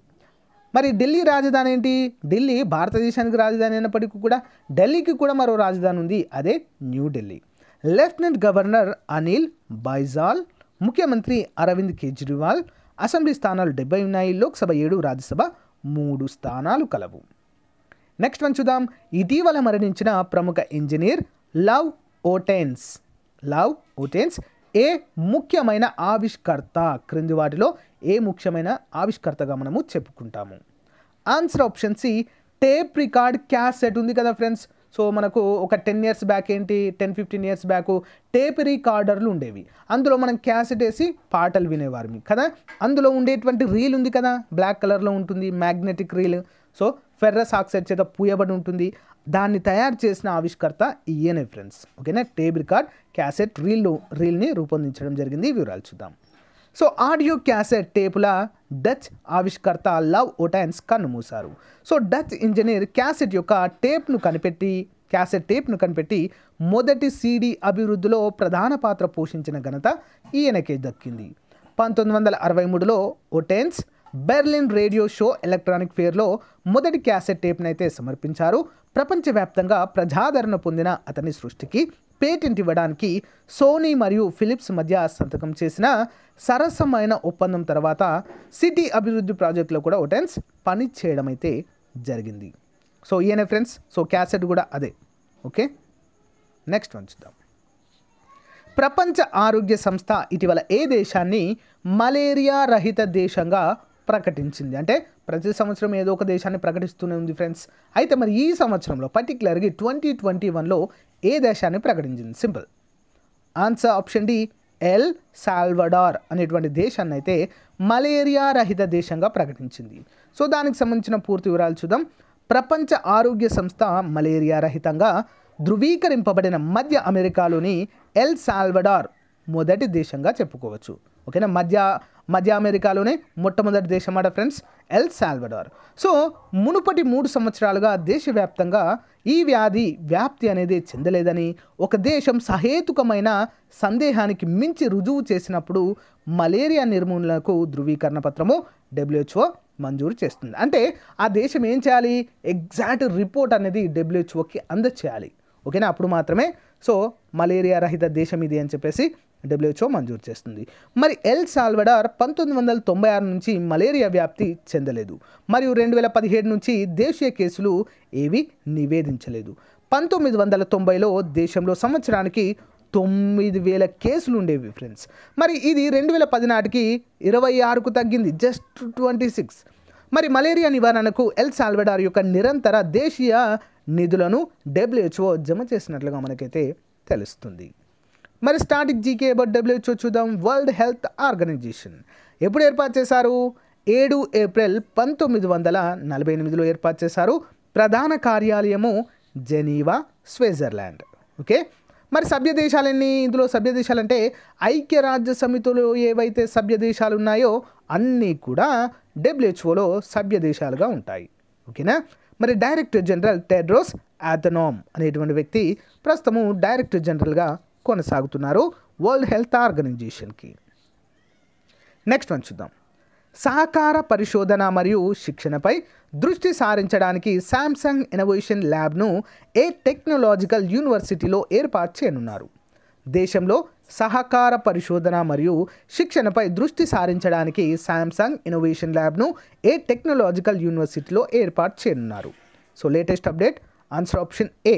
[SPEAKER 2] మరి ఢిల్లీ రాజధాని ఏంటి ఢిల్లీ భారతదేశానికి రాజధాని అయినప్పటికీ కూడా ఢిల్లీకి కూడా మరో రాజధాని ఉంది అదే న్యూఢిల్లీ లెఫ్టినెంట్ గవర్నర్ అనిల్ బైజాల్ ముఖ్యమంత్రి అరవింద్ కేజ్రీవాల్ అసెంబ్లీ స్థానాలు డెబ్బై ఉన్నాయి లోక్సభ ఏడు రాజ్యసభ మూడు స్థానాలు కలవు నెక్స్ట్ వన్ చూద్దాం ఇటీవల మరణించిన ప్రముఖ engineer Lou Ottens Lou Ottens ఏ ముఖ్యమైన ఆవిష్కర్త క్రింది వాటిలో ఏ ముఖ్యమైన ఆవిష్కర్తగా మనము చెప్పుకుంటాము answer option C tape record cassette ఉంది కదా ఫ్రెండ్స్ సో మనకు ఒక టెన్ ఇయర్స్ బ్యాక్ ఏంటి ten fifteen years back tape రికార్డర్లు ఉండేవి అందులో మనం క్యాసెట్ వేసి పాటలు వినేవారు కదా అందులో ఉండేటువంటి రీల్ ఉంది కదా బ్లాక్ కలర్లో ఉంటుంది magnetic reel so ferrous oxide చేత పూయబడి ఉంటుంది దాన్ని తయారు చేసిన ఆవిష్కర్త ఈయనే ఫ్రెండ్స్ ఓకేనా టేబ్ రికార్డ్ క్యాసెట్ రీల్ రీల్ని రూపొందించడం జరిగింది వివరాలు చూద్దాం సో ఆడియో క్యాసెట్ టేపుల డచ్ ఆవిష్కర్త లవ్ ఓటాన్స్ కన్నుమూశారు సో డచ్ ఇంజనీర్ క్యాసెట్ యొక్క టేప్ను కనిపెట్టి క్యాసెట్ టేప్ను కనిపెట్టి మొదటి సీడీ అభివృద్ధిలో ప్రధాన పాత్ర పోషించిన ఘనత ఈయనకే దక్కింది పంతొమ్మిది వందల అరవై మూడులో Ottens Berlin radio show electronic ఫేర్లో మొదటి క్యాసెట్ టేప్నైతే సమర్పించారు ప్రపంచవ్యాప్తంగా ప్రజాదరణ పొందిన అతని సృష్టికి పేటెంట్ ఇవ్వడానికి సోనీ మరియు ఫిలిప్స్ మధ్య సంతకం చేసిన సరసమైన ఒప్పందం తర్వాత సిటీ అభివృద్ధి ప్రాజెక్టులో కూడా ఒటెన్స్ పని చేయడం అయితే జరిగింది సో ఈయన ఫ్రెండ్స్ సో క్యాసెట్ కూడా అదే ఓకే నెక్స్ట్ వన్ చూద్దాం ప్రపంచ ఆరోగ్య సంస్థ ఇటీవల ఏ దేశాన్ని మలేరియా రహిత దేశంగా ప్రకటించింది అంటే ప్రతి సంవత్సరం ఏదో ఒక దేశాన్ని ప్రకటిస్తూనే ఉంది ఫ్రెండ్స్ అయితే మరి ఈ సంవత్సరంలో పర్టికులర్గా ట్వంటీ ట్వంటీ వన్లో ఏ దేశాన్ని ప్రకటించింది simple answer option D El Salvador అనేటువంటి దేశాన్ని అయితే మలేరియా రహిత దేశంగా ప్రకటించింది సో దానికి సంబంధించిన పూర్తి వివరాలు చూద్దాం ప్రపంచ ఆరోగ్య సంస్థ మలేరియా రహితంగా ధృవీకరింపబడిన మధ్య అమెరికాలోని ఎల్ సాల్వడార్ మొదటి దేశంగా చెప్పుకోవచ్చు ఓకేనా మధ్య మధ్య అమెరికాలోనే మొట్టమొదటి దేశం అట ఫ్రెండ్స్ ఎల్ సాల్వడార్ సో మునుపటి మూడు సంవత్సరాలుగా దేశవ్యాప్తంగా ఈ వ్యాధి వ్యాప్తి అనేది చెందలేదని ఒక దేశం సహేతుకమైన సందేహానికి మించి రుజువు చేసినప్పుడు మలేరియా నిర్మూలనకు ధృవీకరణ పత్రము డబ్ల్యూహెచ్ఓ మంజూరు చేస్తుంది అంటే ఆ దేశం ఏం చేయాలి ఎగ్జాక్ట్ రిపోర్ట్ అనేది డబ్ల్యూహెచ్ఓకి అందచేయాలి ఓకేనా అప్పుడు మాత్రమే సో మలేరియా రహిత దేశం ఇది అని చెప్పేసి డబ్ల్యూహెచ్ఓ మంజూరు చేస్తుంది మరి ఎల్ సాల్వడార్ పంతొమ్మిది వందల తొంభై ఆరు నుంచి మలేరియా వ్యాప్తి చెందలేదు మరియు రెండు వేల పదిహేడు నుంచి దేశీయ కేసులు ఏవి నివేదించలేదు పంతొమ్మిది వందల తొంభైలో దేశంలో సంవత్సరానికి తొమ్మిది వేల కేసులు ఉండేవి ఫ్రెండ్స్ మరి ఇది రెండు వేల పది నాటికి ఇరవై ఆరుకు తగ్గింది జస్ట్ ట్వంటీ సిక్స్ మరి మలేరియా నివారణకు ఎల్ సాల్వడార్ యొక్క నిరంతర దేశీయ నిధులను డబ్ల్యూహెచ్ఓ జమ చేసినట్లుగా మనకైతే తెలుస్తుంది మరి స్టాటిక్ జీకే బట్ డబ్ల్యూహెచ్ఓ చూద్దాం వరల్డ్ హెల్త్ ఆర్గనైజేషన్ ఎప్పుడు ఏర్పాటు చేశారు ఏడు ఏప్రిల్ పంతొమ్మిది వందల నలభై ఎనిమిదిలో ఏర్పాటు చేశారు ప్రధాన కార్యాలయము జెనీవా స్విట్జర్లాండ్ ఓకే మరి సభ్య దేశాలన్నీ ఇందులో సభ్య దేశాలంటే ఐక్యరాజ్య సమితిలో ఏవైతే సభ్య దేశాలు ఉన్నాయో అన్నీ కూడా డబ్ల్యూహెచ్ఓలో సభ్య దేశాలుగా ఉంటాయి ఓకేనా మరి డైరెక్టర్ జనరల్ టెడ్రోస్ యాథనోమ్ అనేటువంటి వ్యక్తి ప్రస్తుతము డైరెక్టర్ జనరల్గా కొనసాగుతున్నారు వరల్డ్ హెల్త్ ఆర్గనైజేషన్కి నెక్స్ట్ వన్ చూద్దాం సహకార పరిశోధన మరియు శిక్షణపై దృష్టి సారించడానికి శాంసంగ్ ఇన్నోవేషన్ ల్యాబ్ను ఏ టెక్నాలజికల్ యూనివర్సిటీలో ఏర్పాటు చేయనున్నారు దేశంలో సహకార పరిశోధన మరియు శిక్షణపై దృష్టి సారించడానికి శాంసంగ్ ఇన్నోవేషన్ ల్యాబ్ను ఏ టెక్నాలజికల్ యూనివర్సిటీలో ఏర్పాటు చేయనున్నారు so latest update answer option A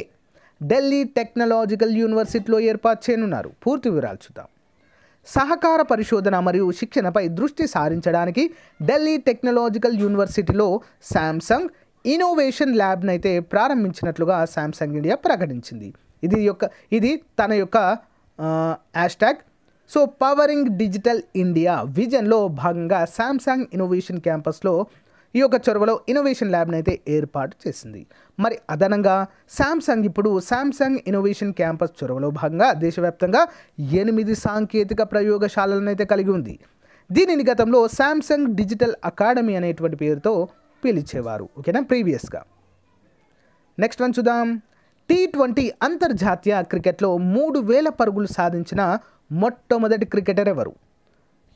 [SPEAKER 2] Delhi technological యూనివర్సిటీలో ఏర్పాటు చేయనున్నారు పూర్తి వివరాలు చూద్దాం సహకార పరిశోధన మరియు శిక్షణపై దృష్టి సారించడానికి ఢిల్లీ టెక్నాలజికల్ యూనివర్సిటీలో శాంసంగ్ ఇన్నోవేషన్ ల్యాబ్ను అయితే ప్రారంభించినట్లుగా శాంసంగ్ ఇండియా ప్రకటించింది ఇది యొక్క ఇది తన యొక్క hashtag so powering digital India విజన్లో భాగంగా శాంసంగ్ ఇన్నోవేషన్ క్యాంపస్లో ఈ యొక్క చొరవలో ఇన్నోవేషన్ ల్యాబ్ని అయితే ఏర్పాటు చేసింది మరి అదనంగా శాంసంగ్ ఇప్పుడు శాంసంగ్ ఇన్నోవేషన్ క్యాంపస్ చొరవలో భాగంగా దేశవ్యాప్తంగా ఎనిమిది సాంకేతిక ప్రయోగశాలలను అయితే కలిగి ఉంది దీనిని గతంలో శాంసంగ్ డిజిటల్ అకాడమీ అనేటువంటి పేరుతో పిలిచేవారు ఓకేనా ప్రీవియస్గా నెక్స్ట్ వన్ చూద్దాం టీ ట్వంటీ అంతర్జాతీయ క్రికెట్లో మూడు వేల పరుగులు సాధించిన మొట్టమొదటి క్రికెటర్ ఎవరు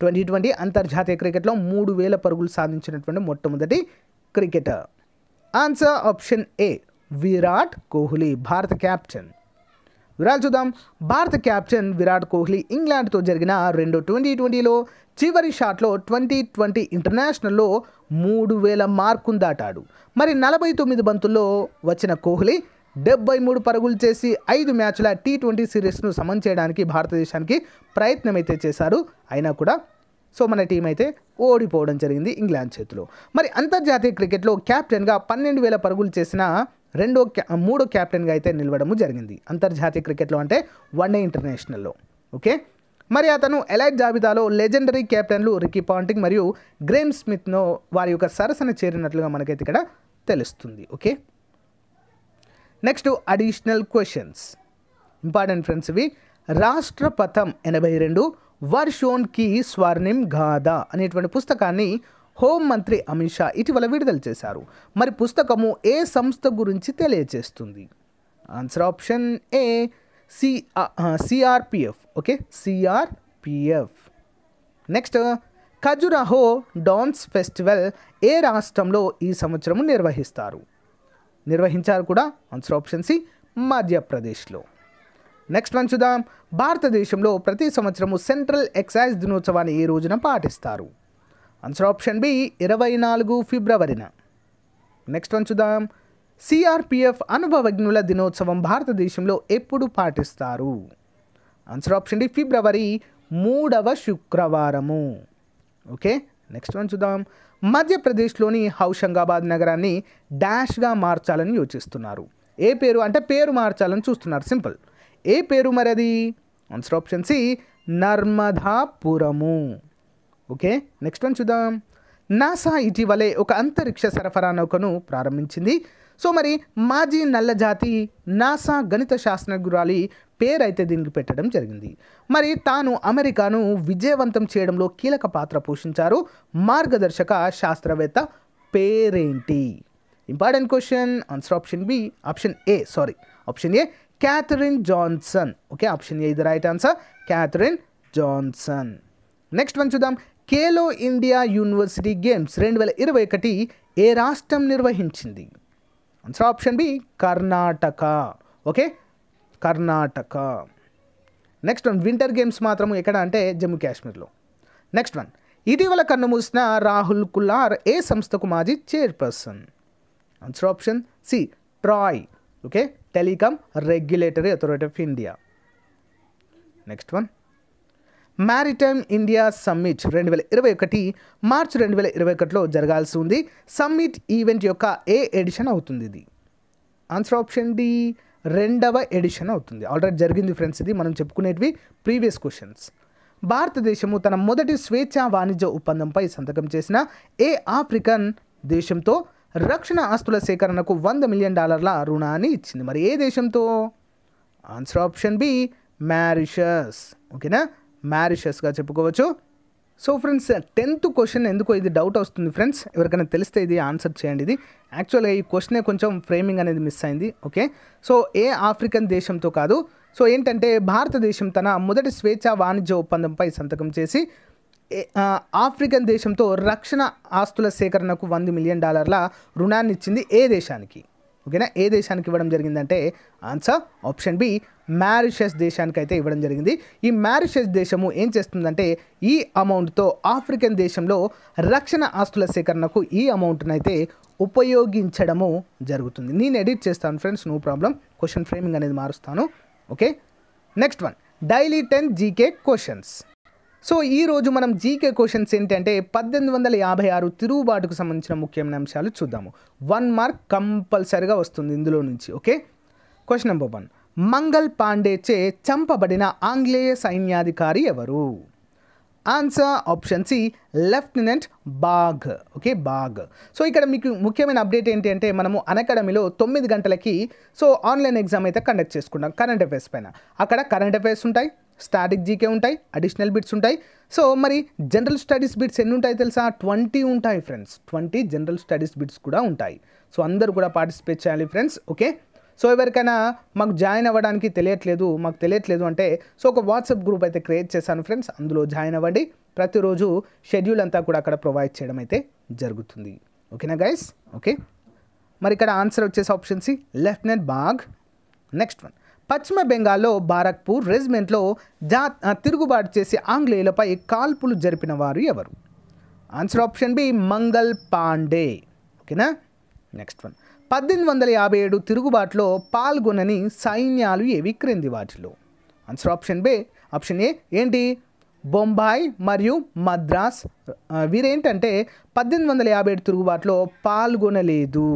[SPEAKER 2] ట్వంటీ ట్వంటీ అంతర్జాతీయ క్రికెట్లో మూడు వేల పరుగులు సాధించినటువంటి మొట్టమొదటి cricketer answer option A Virat Kohli భారత క్యాప్టెన్ విరాట్ చూద్దాం భారత క్యాప్టెన్ విరాట్ కోహ్లీ ఇంగ్లాండ్తో జరిగిన రెండు ట్వంటీ ట్వంటీలో చివరి షాట్లో ట్వంటీ ట్వంటీ ఇంటర్నేషనల్లో మూడు వేల మార్కును దాటాడు మరి నలభై తొమ్మిది బంతుల్లో వచ్చిన కోహ్లీ డెబ్బై మూడు పరుగులు చేసి ఐదు మ్యాచ్ల టీ ట్వంటీ సిరీస్ను సమన్ చేయడానికి భారతదేశానికి ప్రయత్నం అయితే చేశారు అయినా కూడా సో మన టీం అయితే ఓడిపోవడం జరిగింది ఇంగ్లాండ్ చేతిలో మరి అంతర్జాతీయ క్రికెట్లో క్యాప్టెన్గా పన్నెండు వేల పరుగులు చేసిన రెండో క్యా మూడో క్యాప్టెన్గా అయితే నిలవడము జరిగింది అంతర్జాతీయ క్రికెట్లో అంటే వన్డే ఇంటర్నేషనల్లో ఓకే మరి అతను ఎలైట్ జాబితాలో లెజెండరీ కెప్టెన్లు రికీ పాంటింగ్ మరియు గ్రేమ్ స్మిత్ను వారి యొక్క సరసన చేరినట్లుగా మనకైతే ఇక్కడ తెలుస్తుంది okay next additional questions important friends ఇవి రాష్ట్రపథం ఎనభై రెండు వర్షోన్ కి స్వర్ణిం గాథ అనేటువంటి పుస్తకాన్ని హోంమంత్రి అమిత్ షా ఇటీవల విడుదల చేశారు మరి పుస్తకము ఏ సంస్థ గురించి తెలియజేస్తుంది answer option A C CRPF okay CRPF next Khajuraho dance festival ఏ రాష్ట్రంలో ఈ సంవత్సరము నిర్వహిస్తారు నిర్వహించారు కూడా ఆన్సర్ ఆప్షన్ సి మధ్యప్రదేశ్లో నెక్స్ట్ వన్ చూద్దాం భారతదేశంలో ప్రతి సంవత్సరము సెంట్రల్ ఎక్సైజ్ దినోత్సవాన్ని ఏ రోజున పాటిస్తారు ఆన్సర్ ఆప్షన్ బి ఇరవై నాలుగు ఫిబ్రవరిన నెక్స్ట్ వన్ చూద్దాం సిఆర్పిఎఫ్ అనుభవజ్ఞుల దినోత్సవం భారతదేశంలో ఎప్పుడు పాటిస్తారు ఆన్సర్ ఆప్షన్ డి ఫిబ్రవరి మూడవ శుక్రవారము ఓకే నెక్స్ట్ వన్ చూద్దాం మధ్యప్రదేశ్లోని హౌషంగాబాద్ నగరాన్ని డాష్గా మార్చాలని యోచిస్తున్నారు ఏ పేరు అంటే పేరు మార్చాలని చూస్తున్నారు సింపుల్ ఏ పేరు మరి అది answer option C Narmadapuram okay next one చూద్దాం నాసా ఇటీవలే ఒక అంతరిక్ష సరఫరా నౌకను ప్రారంభించింది సో మరి మాజీ నల్లజాతి నాసా గణిత శాస్త్రజ్ఞురాలి పేరైతే దీనికి పెట్టడం జరిగింది మరి తాను అమెరికాను విజయవంతం చేయడంలో కీలక పాత్ర పోషించారు మార్గదర్శక శాస్త్రవేత్త పేరేంటి important question answer option B option A sorry option A Katherine Johnson okay option A ఇది right answer Katherine Johnson next one చూద్దాం కేలో ఇండియా యూనివర్సిటీ గేమ్స్ రెండు వేల ఇరవై ఒకటి ఏ రాష్ట్రం నిర్వహించింది answer option B Karnataka okay Karnataka next one winter games మాత్రం ఎక్కడ అంటే జమ్మూ కాశ్మీర్లో నెక్స్ట్ వన్ ఇటీవల కన్నుమూసిన రాహుల్ కుల్లార్ ఏ సంస్థకు మాజీ chairperson answer option C TRAI okay telecom regulatory authority of India next one maritime India summit రెండు వేల ఇరవై ఒకటి మార్చ్ రెండు వేల ఇరవై ఒకటిలో జరగాల్సి ఉంది సమ్మిట్ ఈవెంట్ యొక్క ఏ ఎడిషన్ అవుతుంది ఇది ఆన్సర్ ఆప్షన్ డి రెండవ ఎడిషన్ అవుతుంది ఆల్రెడీ జరిగింది ఫ్రెండ్స్ ఇది మనం చెప్పుకునేటివి ప్రీవియస్ క్వశ్చన్స్ భారతదేశము తన మొదటి స్వేచ్ఛా వాణిజ్య ఒప్పందంపై సంతకం చేసిన ఏ ఆఫ్రికన్ దేశంతో రక్షణ ఆస్తుల సేకరణకు వంద మిలియన్ డాలర్ల రుణాన్ని ఇచ్చింది మరి ఏ దేశంతో ఆన్సర్ ఆప్షన్ బి మ్యారిషస్ ఓకేనా మ్యారిషస్గా చెప్పుకోవచ్చు సో ఫ్రెండ్స్ టెన్త్ క్వశ్చన్ ఎందుకు ఇది డౌట్ వస్తుంది ఫ్రెండ్స్ ఎవరికైనా తెలిస్తే ఇది ఆన్సర్ చేయండి ఇది యాక్చువల్గా ఈ క్వశ్చనే కొంచెం ఫ్రేమింగ్ అనేది మిస్ అయింది ఓకే సో ఏ ఆఫ్రికన్ దేశంతో కాదు సో ఏంటంటే భారతదేశం తన మొదటి స్వేచ్ఛ వాణిజ్య ఒప్పందంపై సంతకం చేసి ఆఫ్రికన్ దేశంతో రక్షణ ఆస్తుల సేకరణకు వంద మిలియన్ డాలర్ల రుణాన్ని ఇచ్చింది ఏ దేశానికి ఓకేనా ఏ దేశానికి ఇవ్వడం జరిగిందంటే ఆన్సర్ ఆప్షన్ బి మారిషస్ దేశానికి అయితే ఇవ్వడం జరిగింది ఈ మారిషస్ దేశము ఏం చేస్తుందంటే ఈ అమౌంట్తో ఆఫ్రికన్ దేశంలో రక్షణ ఆస్తుల సేకరణకు ఈ అయితే ఉపయోగించడము జరుగుతుంది నేను ఎడిట్ చేస్తాను friends no problem question framing అనేది మారుస్తాను okay next one daily ten GK questions so ఈరోజు మనం జీకే క్వశ్చన్స్ ఏంటంటే పద్దెనిమిది వందల యాభై ఆరు తిరుగుబాటుకు సంబంధించిన ముఖ్యమైన అంశాలు చూద్దాము వన్ మార్క్ కంపల్సరిగా వస్తుంది ఇందులో నుంచి okay question number one Mangal పాండేచే చంపబడిన ఆంగ్లేయ సైన్యాధికారి ఎవరు answer option C lieutenant Baugh okay Baugh so ఇక్కడ మీకు ముఖ్యమైన అప్డేట్ ఏంటి అంటే మనము అనకాడమీలో తొమ్మిది గంటలకి సో ఆన్లైన్ ఎగ్జామ్ అయితే కండక్ట్ చేసుకుంటాం కరెంట్ అఫేర్స్ పైన అక్కడ కరెంట్ అఫేర్స్ ఉంటాయి స్టాటిక్ జీకే ఉంటాయి అడిషనల్ బిట్స్ ఉంటాయి సో మరి జనరల్ స్టడీస్ బిట్స్ ఎన్ని ఉంటాయి తెలుసా ట్వంటీ ఉంటాయి friends twenty general studies bits కూడా ఉంటాయి సో అందరు కూడా పార్టిసిపేట్ చేయాలి ఫ్రెండ్స్ ఓకే సో ఎవరికైనా మాకు జాయిన్ అవ్వడానికి తెలియట్లేదు మాకు తెలియట్లేదు అంటే సో ఒక వాట్సాప్ గ్రూప్ అయితే క్రియేట్ చేశాను ఫ్రెండ్స్ అందులో జాయిన్ అవ్వండి ప్రతిరోజు షెడ్యూల్ అంతా కూడా అక్కడ ప్రొవైడ్ చేయడం అయితే జరుగుతుంది ఓకేనా గైస్ ఓకే మరి ఇక్కడ ఆన్సర్ వచ్చేసి option C lieutenant Baugh next one పశ్చిమ బెంగాల్లో బారక్పూర్ రెజిమెంట్లో జా తిరుగుబాటు చేసి ఆంగ్లేయులపై కాల్పులు జరిపిన వారు ఎవరు answer option B Mangal Pandey ఓకేనా నెక్స్ట్ వన్ పద్దెనిమిది వందల యాభై ఏడు తిరుగుబాటులో పాల్గొనని సైన్యాలు ఏవి క్రింది వాటిలో answer option B option A ఏంటి బొంబాయి మరియు మద్రాస్ వీరేంటంటే పద్దెనిమిది వందల యాభై ఏడు తిరుగుబాటులో పాల్గొనలేదు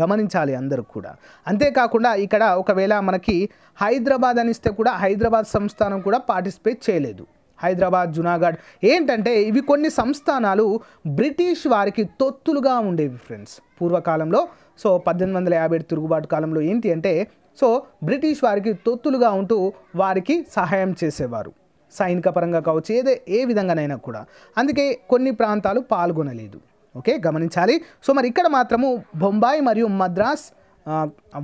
[SPEAKER 2] గమనించాలి అందరూ కూడా అంతేకాకుండా ఇక్కడ ఒకవేళ మనకి హైదరాబాద్ అనిస్తే కూడా హైదరాబాద్ సంస్థానం కూడా పార్టిసిపేట్ చేయలేదు హైదరాబాద్ జునాగఢ్ ఏంటంటే ఇవి కొన్ని సంస్థానాలు బ్రిటిష్ వారికి తొత్తులుగా ఉండేవి ఫ్రెండ్స్ పూర్వకాలంలో సో పద్దెనిమిది వందల యాభై తిరుగుబాటు కాలంలో ఏంటి అంటే సో బ్రిటిష్ వారికి తొత్తులుగా ఉంటూ వారికి సహాయం చేసేవారు సైనిక పరంగా కావచ్చు ఏదే ఏ విధంగానైనా కూడా అందుకే కొన్ని ప్రాంతాలు పాల్గొనలేదు ఓకే గమనించాలి సో మరి ఇక్కడ మాత్రము బొంబాయి మరియు మద్రాస్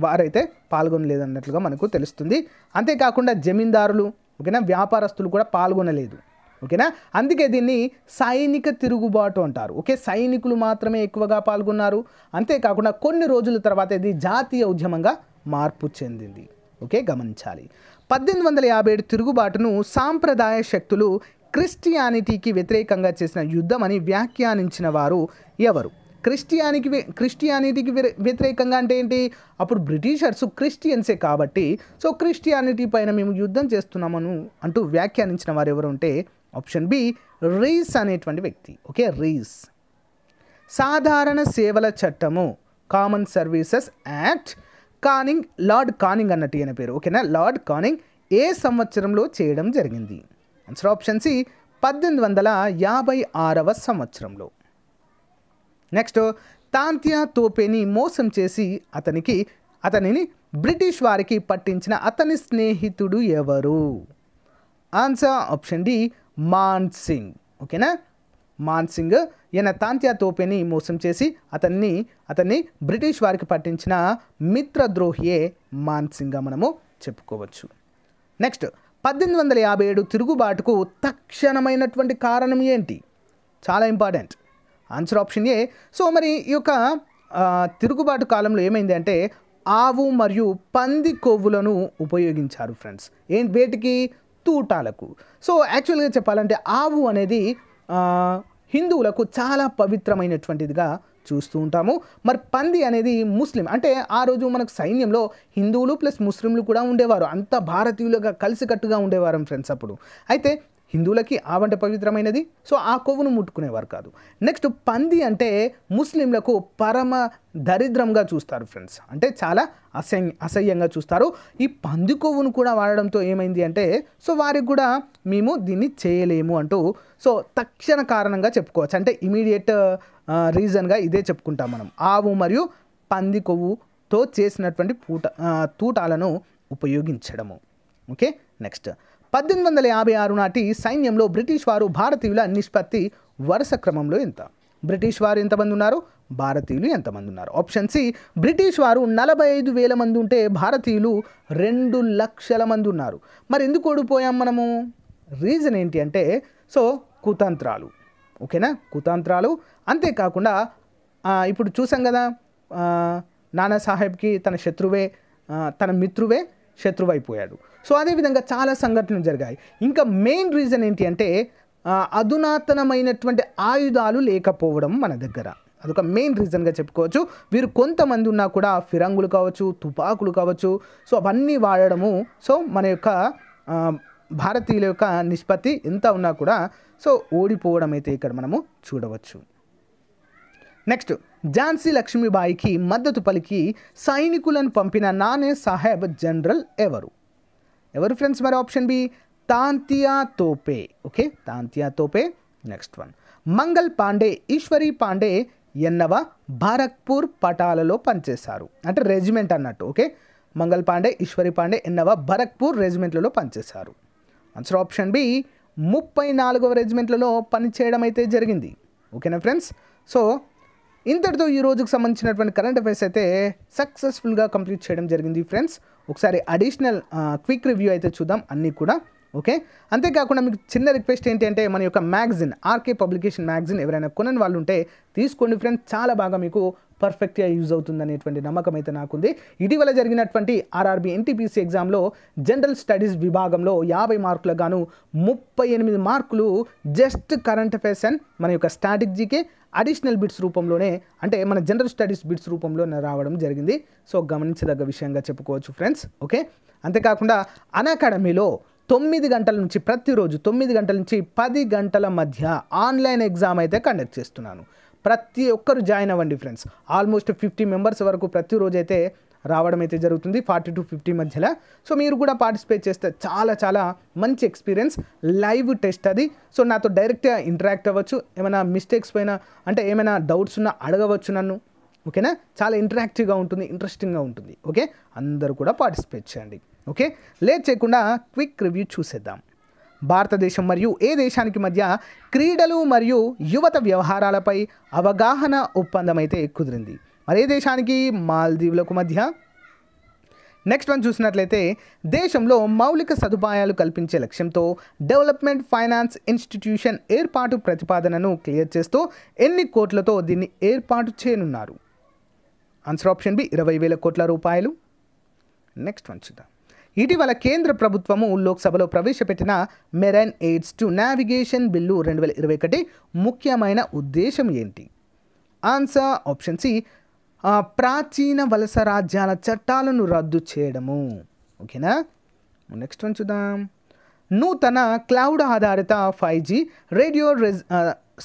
[SPEAKER 2] వారైతే పాల్గొనలేదన్నట్లుగా మనకు తెలుస్తుంది అంతేకాకుండా జమీందారులు ఓకేనా వ్యాపారస్తులు కూడా పాల్గొనలేదు ఓకేనా అందుకే దీన్ని సైనిక తిరుగుబాటు అంటారు ఓకే సైనికులు మాత్రమే ఎక్కువగా పాల్గొన్నారు అంతేకాకుండా కొన్ని రోజుల తర్వాత ఇది జాతీయ ఉద్యమంగా మార్పు చెందింది ఓకే గమనించాలి పద్దెనిమిది వందల యాభై ఏడు తిరుగుబాటును సాంప్రదాయ శక్తులు క్రిస్టియానిటీకి వ్యతిరేకంగా చేసిన యుద్ధమని వ్యాఖ్యానించిన వారు ఎవరు క్రిస్టియానికి క్రిస్టియానిటీకి వ్యతిరేకంగా అంటే ఏంటి అప్పుడు బ్రిటిషర్స్ క్రిస్టియన్సే కాబట్టి సో క్రిస్టియానిటీ పైన మేము యుద్ధం చేస్తున్నామను అంటూ వ్యాఖ్యానించిన వారు ఎవరు ఉంటే ఆప్షన్ బి రీస్ అనేటువంటి వ్యక్తి ఓకే రీస్ సాధారణ సేవల చట్టము common services act Canning lord Canning అన్నట్టు ఈయన పేరు ఓకేనా లార్డ్ కానింగ్ ఏ సంవత్సరంలో చేయడం జరిగింది ఆన్సర్ ఆప్షన్ సి పద్దెనిమిది వందల యాభై ఆరవ సంవత్సరంలో నెక్స్ట్ తాంతియా తోపేని మోసం చేసి అతనికి అతనిని బ్రిటిష్ వారికి పట్టించిన అతని స్నేహితుడు ఎవరు answer option D Man Singh ఓకేనా మాన్ సింగ్ ఈయన తాంత్యా తోపేని మోసం చేసి అతన్ని అతన్ని బ్రిటిష్ వారికి పట్టించిన మిత్రద్రోహియే మాన్ సింగ్గా మనము చెప్పుకోవచ్చు నెక్స్ట్ పద్దెనిమిది వందల యాభై ఏడు తిరుగుబాటుకు తక్షణమైనటువంటి కారణం ఏంటి చాలా important answer option A so మరి ఈ యొక్క తిరుగుబాటు కాలంలో ఏమైంది అంటే ఆవు మరియు పంది కొవ్వులను ఉపయోగించారు ఫ్రెండ్స్ ఏం వేటికి తూటాలకు సో యాక్చువల్గా చెప్పాలంటే ఆవు అనేది హిందువులకు చాలా పవిత్రమైనటువంటిదిగా చూస్తూ ఉంటాము మరి పంది అనేది ముస్లిం అంటే ఆ రోజు మనకు సైన్యంలో హిందువులు ప్లస్ ముస్లింలు కూడా ఉండేవారు అంత భారతీయులుగా కలిసికట్టుగా ఉండేవారు ఫ్రెండ్స్ అప్పుడు అయితే హిందువులకి ఆ వంట పవిత్రమైనది సో ఆ కొవ్వును ముట్టుకునేవారు కాదు నెక్స్ట్ పంది అంటే ముస్లింలకు పరమ దరిద్రంగా చూస్తారు ఫ్రెండ్స్ అంటే చాలా అసహ్య అసహ్యంగా చూస్తారు ఈ పంది కొవ్వును కూడా వాడడంతో ఏమైంది అంటే సో వారికి కూడా మేము దీన్ని చేయలేము అంటూ సో తక్షణ కారణంగా చెప్పుకోవచ్చు అంటే ఇమీడియట్ రీజన్గా ఇదే చెప్పుకుంటాం మనం ఆవు మరియు పంది కొవ్వుతో చేసినటువంటి పూట తూటాలను ఉపయోగించడము ఓకే నెక్స్ట్ పద్దెనిమిది వందల యాభై ఆరు నాటి సైన్యంలో బ్రిటిష్ వారు భారతీయుల నిష్పత్తి వరుస క్రమంలో ఎంత బ్రిటిష్ వారు ఎంతమంది ఉన్నారు భారతీయులు ఎంతమంది ఉన్నారు ఆప్షన్ సి బ్రిటిష్ వారు నలభై ఐదు వేల మంది ఉంటే భారతీయులు రెండు లక్షల మంది ఉన్నారు మరి ఎందుకు ఓడిపోయాం మనము రీజన్ ఏంటి అంటే సో కుతంత్రాలు ఓకేనా కుతంత్రాలు అంతేకాకుండా ఇప్పుడు చూసాం కదా నానాసాహెబ్కి తన శత్రువే తన మిత్రువే శత్రువు అయిపోయాడు సో అదేవిధంగా చాలా సంఘటనలు జరిగాయి ఇంకా మెయిన్ రీజన్ ఏంటి అంటే అధునాతనమైనటువంటి ఆయుధాలు లేకపోవడం మన దగ్గర అదొక మెయిన్ రీజన్గా చెప్పుకోవచ్చు వీరు కొంతమంది ఉన్నా కూడా ఫిరంగులు కావచ్చు తుపాకులు కావచ్చు సో అవన్నీ వాడడము సో మన యొక్క భారతీయుల యొక్క నిష్పత్తి ఎంత ఉన్నా కూడా సో ఓడిపోవడం అయితే ఇక్కడ మనము చూడవచ్చు నెక్స్ట్ ఝాన్సీ లక్ష్మీబాయికి మద్దతు పలికి సైనికులను పంపిన నానే సాహెబ్ జనరల్ ఎవరు ఎవరు ఫ్రెండ్స్ మరి option B Tantia Tope okay Tantia Tope next one Mangal Pandey Ishwari Pandey ఎన్నవ భారక్పూర్ పటాలలో పనిచేశారు అంటే రెజిమెంట్ అన్నట్టు ఓకే మంగల్ పాండే ఈశ్వరి పాండే ఎన్నవ భరక్పూర్ రెజిమెంట్లలో పనిచేశారు ఆన్సర్ ఆప్షన్ బి ముప్పై నాలుగవ రెజిమెంట్లలో పనిచేయడం అయితే జరిగింది ఓకేనా ఫ్రెండ్స్ సో ఇంతటితో ఈ రోజుకు సంబంధించినటువంటి కరెంట్ అఫైర్స్ అయితే సక్సెస్ఫుల్గా కంప్లీట్ చేయడం జరిగింది ఫ్రెండ్స్ ఒకసారి అడిషనల్ క్విక్ రివ్యూ అయితే చూద్దాం అన్నీ కూడా ఓకే అంతేకాకుండా మీకు చిన్న రిక్వెస్ట్ ఏంటి అంటే మన యొక్క మ్యాగ్జిన్ ఆర్కే పబ్లికేషన్ మ్యాగ్జిన్ ఎవరైనా కొనని వాళ్ళు ఉంటే తీసుకోండి ఫ్రెండ్స్ చాలా బాగా మీకు పర్ఫెక్ట్గా యూజ్ అవుతుంది అనేటువంటి నమ్మకం అయితే నాకుంది ఇటీవల జరిగినటువంటి ఆర్ఆర్బి ఎన్టీపీసీ ఎగ్జామ్లో జనరల్ స్టడీస్ విభాగంలో యాభై మార్కులు గాను ముప్పై ఎనిమిది మార్కులు జస్ట్ కరెంట్ అఫైర్స్ అండ్ మన యొక్క స్ట్రాటజీకే అడిషనల్ బిట్స్ రూపంలోనే అంటే మన జనరల్ స్టడీస్ బిట్స్ రూపంలో రావడం జరిగింది సో గమనించదగ్గ విషయంగా చెప్పుకోవచ్చు ఫ్రెండ్స్ ఓకే అంతేకాకుండా అకాడమీలో తొమ్మిది గంటల నుంచి ప్రతిరోజు తొమ్మిది గంటల నుంచి పది గంటల మధ్య ఆన్లైన్ ఎగ్జామ్ అయితే కండక్ట్ చేస్తున్నాను ప్రతి ఒక్కరు జాయిన్ అవ్వండి ఫ్రెండ్స్ ఆల్మోస్ట్ ఫిఫ్టీ మెంబర్స్ వరకు ప్రతిరోజు అయితే రావడం అయితే జరుగుతుంది ఫార్టీ టు ఫిఫ్టీ మధ్యలో సో మీరు కూడా పార్టిసిపేట్ చేస్తే చాలా చాలా మంచి ఎక్స్పీరియన్స్ లైవ్ టెస్ట్ అది సో నాతో డైరెక్ట్గా ఇంటరాక్ట్ అవ్వచ్చు ఏమైనా మిస్టేక్స్ పోయినా అంటే ఏమైనా డౌట్స్ ఉన్నా అడగవచ్చు నన్ను ఓకేనా చాలా ఇంటరాక్టివ్గా ఉంటుంది ఇంట్రెస్టింగ్గా ఉంటుంది ఓకే అందరూ కూడా పార్టిసిపేట్ చేయండి ఓకే లేట్ చేయకుండా క్విక్ రివ్యూ చూసేద్దాం భారతదేశం మరియు ఏ దేశానికి మధ్య క్రీడలు మరియు యువత వ్యవహారాలపై అవగాహన ఒప్పందం అయితే కుదిరింది మరే దేశానికి మాల్దీవులకు మధ్య నెక్స్ట్ వన్ చూసినట్లయితే దేశంలో మౌలిక సదుపాయాలు కల్పించే లక్ష్యంతో డెవలప్మెంట్ ఫైనాన్స్ ఇన్స్టిట్యూషన్ ఏర్పాటు ప్రతిపాదనను క్లియర్ చేస్తూ ఎన్ని కోట్లతో దీన్ని ఏర్పాటు చేయనున్నారు ఆన్సర్ ఆప్షన్ బి ఇరవై వేల కోట్ల రూపాయలు నెక్స్ట్ వన్ చూద్దాం ఇటీవల కేంద్ర ప్రభుత్వము లోక్సభలో ప్రవేశపెట్టిన marine aids to navigation bill రెండు వేల ఇరవై ఒకటి ముఖ్యమైన ఉద్దేశం ఏంటి ఆన్సర్ ఆప్షన్ సి ప్రాచీన వలస రాజ్యాల చట్టాలను రద్దు చేయడము ఓకేనా నెక్స్ట్ వన్ చూద్దాం నూతన క్లౌడ్ ఆధారిత ఫైవ్ జీ రేడియో రెజ్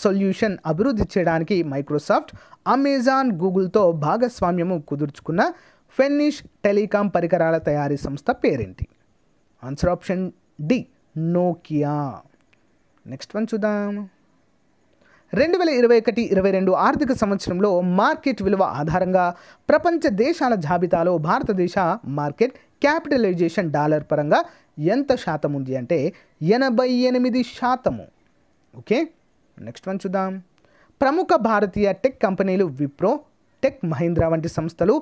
[SPEAKER 2] సొల్యూషన్ అభివృద్ధి చేయడానికి మైక్రోసాఫ్ట్ అమెజాన్ గూగుల్తో భాగస్వామ్యము కుదుర్చుకున్న ఫెన్నిష్ టెలికాం పరికరాల తయారీ సంస్థ పేరేంటి answer option D Nokia next one చూద్దాము రెండు వేల ఇరవై ఒకటి ఇరవై రెండు ఆర్థిక సంవత్సరంలో మార్కెట్ విలువ ఆధారంగా ప్రపంచ దేశాల జాబితాలో భారతదేశ మార్కెట్ క్యాపిటలైజేషన్ డాలర్ పరంగా ఎంత శాతం ఉంది అంటే ఎనభై ఎనిమిది శాతము ఓకే నెక్స్ట్ వన్ చూద్దాం ప్రముఖ భారతీయ టెక్ కంపెనీలు విప్రో టెక్ మహీంద్రా వంటి సంస్థలు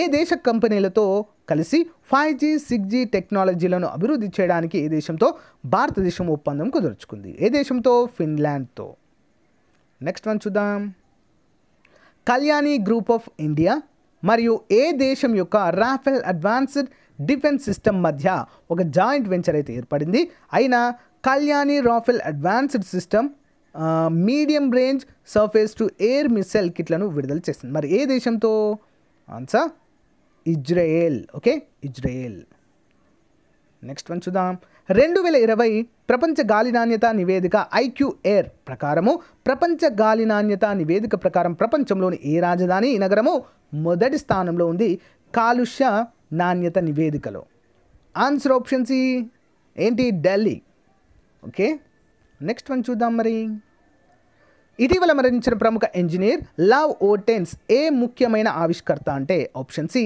[SPEAKER 2] ఏ దేశ కంపెనీలతో కలిసి ఫైవ్ జీ సిక్స్ జీ టెక్నాలజీలను అభివృద్ధి చేయడానికి ఏ దేశంతో భారతదేశం ఒప్పందం కుదుర్చుకుంది ఏ దేశంతో ఫిన్లాండ్తో నెక్స్ట్ వన్ చూద్దాం కళ్యాణి గ్రూప్ ఆఫ్ ఇండియా మరియు ఏ దేశం యొక్క రాఫెల్ అడ్వాన్స్డ్ డిఫెన్స్ సిస్టమ్ మధ్య ఒక జాయింట్ వెంచర్ అయితే ఏర్పడింది అయినా Kalyani Rafael advanced system medium range surface to air missile కిట్లను విడుదల చేసింది మరి ఏ దేశంతో answer Israel okay Israel next one చూద్దాం రెండు వేల ఇరవై ప్రపంచ గాలి నాణ్యత నివేదిక ఐక్యూ ఎయిర్ ప్రకారము ప్రపంచ గాలి నాణ్యత నివేదిక ప్రకారం ప్రపంచంలోని ఏ రాజధాని నగరము మొదటి స్థానంలో ఉంది కాలుష్య నాణ్యత నివేదికలో ఆన్సర్ ఆప్షన్స్ ఏంటి ఢిల్లీ ఓకే నెక్స్ట్ వన్ చూద్దాం మరి ఇటీవల మరణించిన ప్రముఖ ఇంజనీర్ లవ్ ఓటెన్స్ ఏ ముఖ్యమైన ఆవిష్కర్త అంటే option C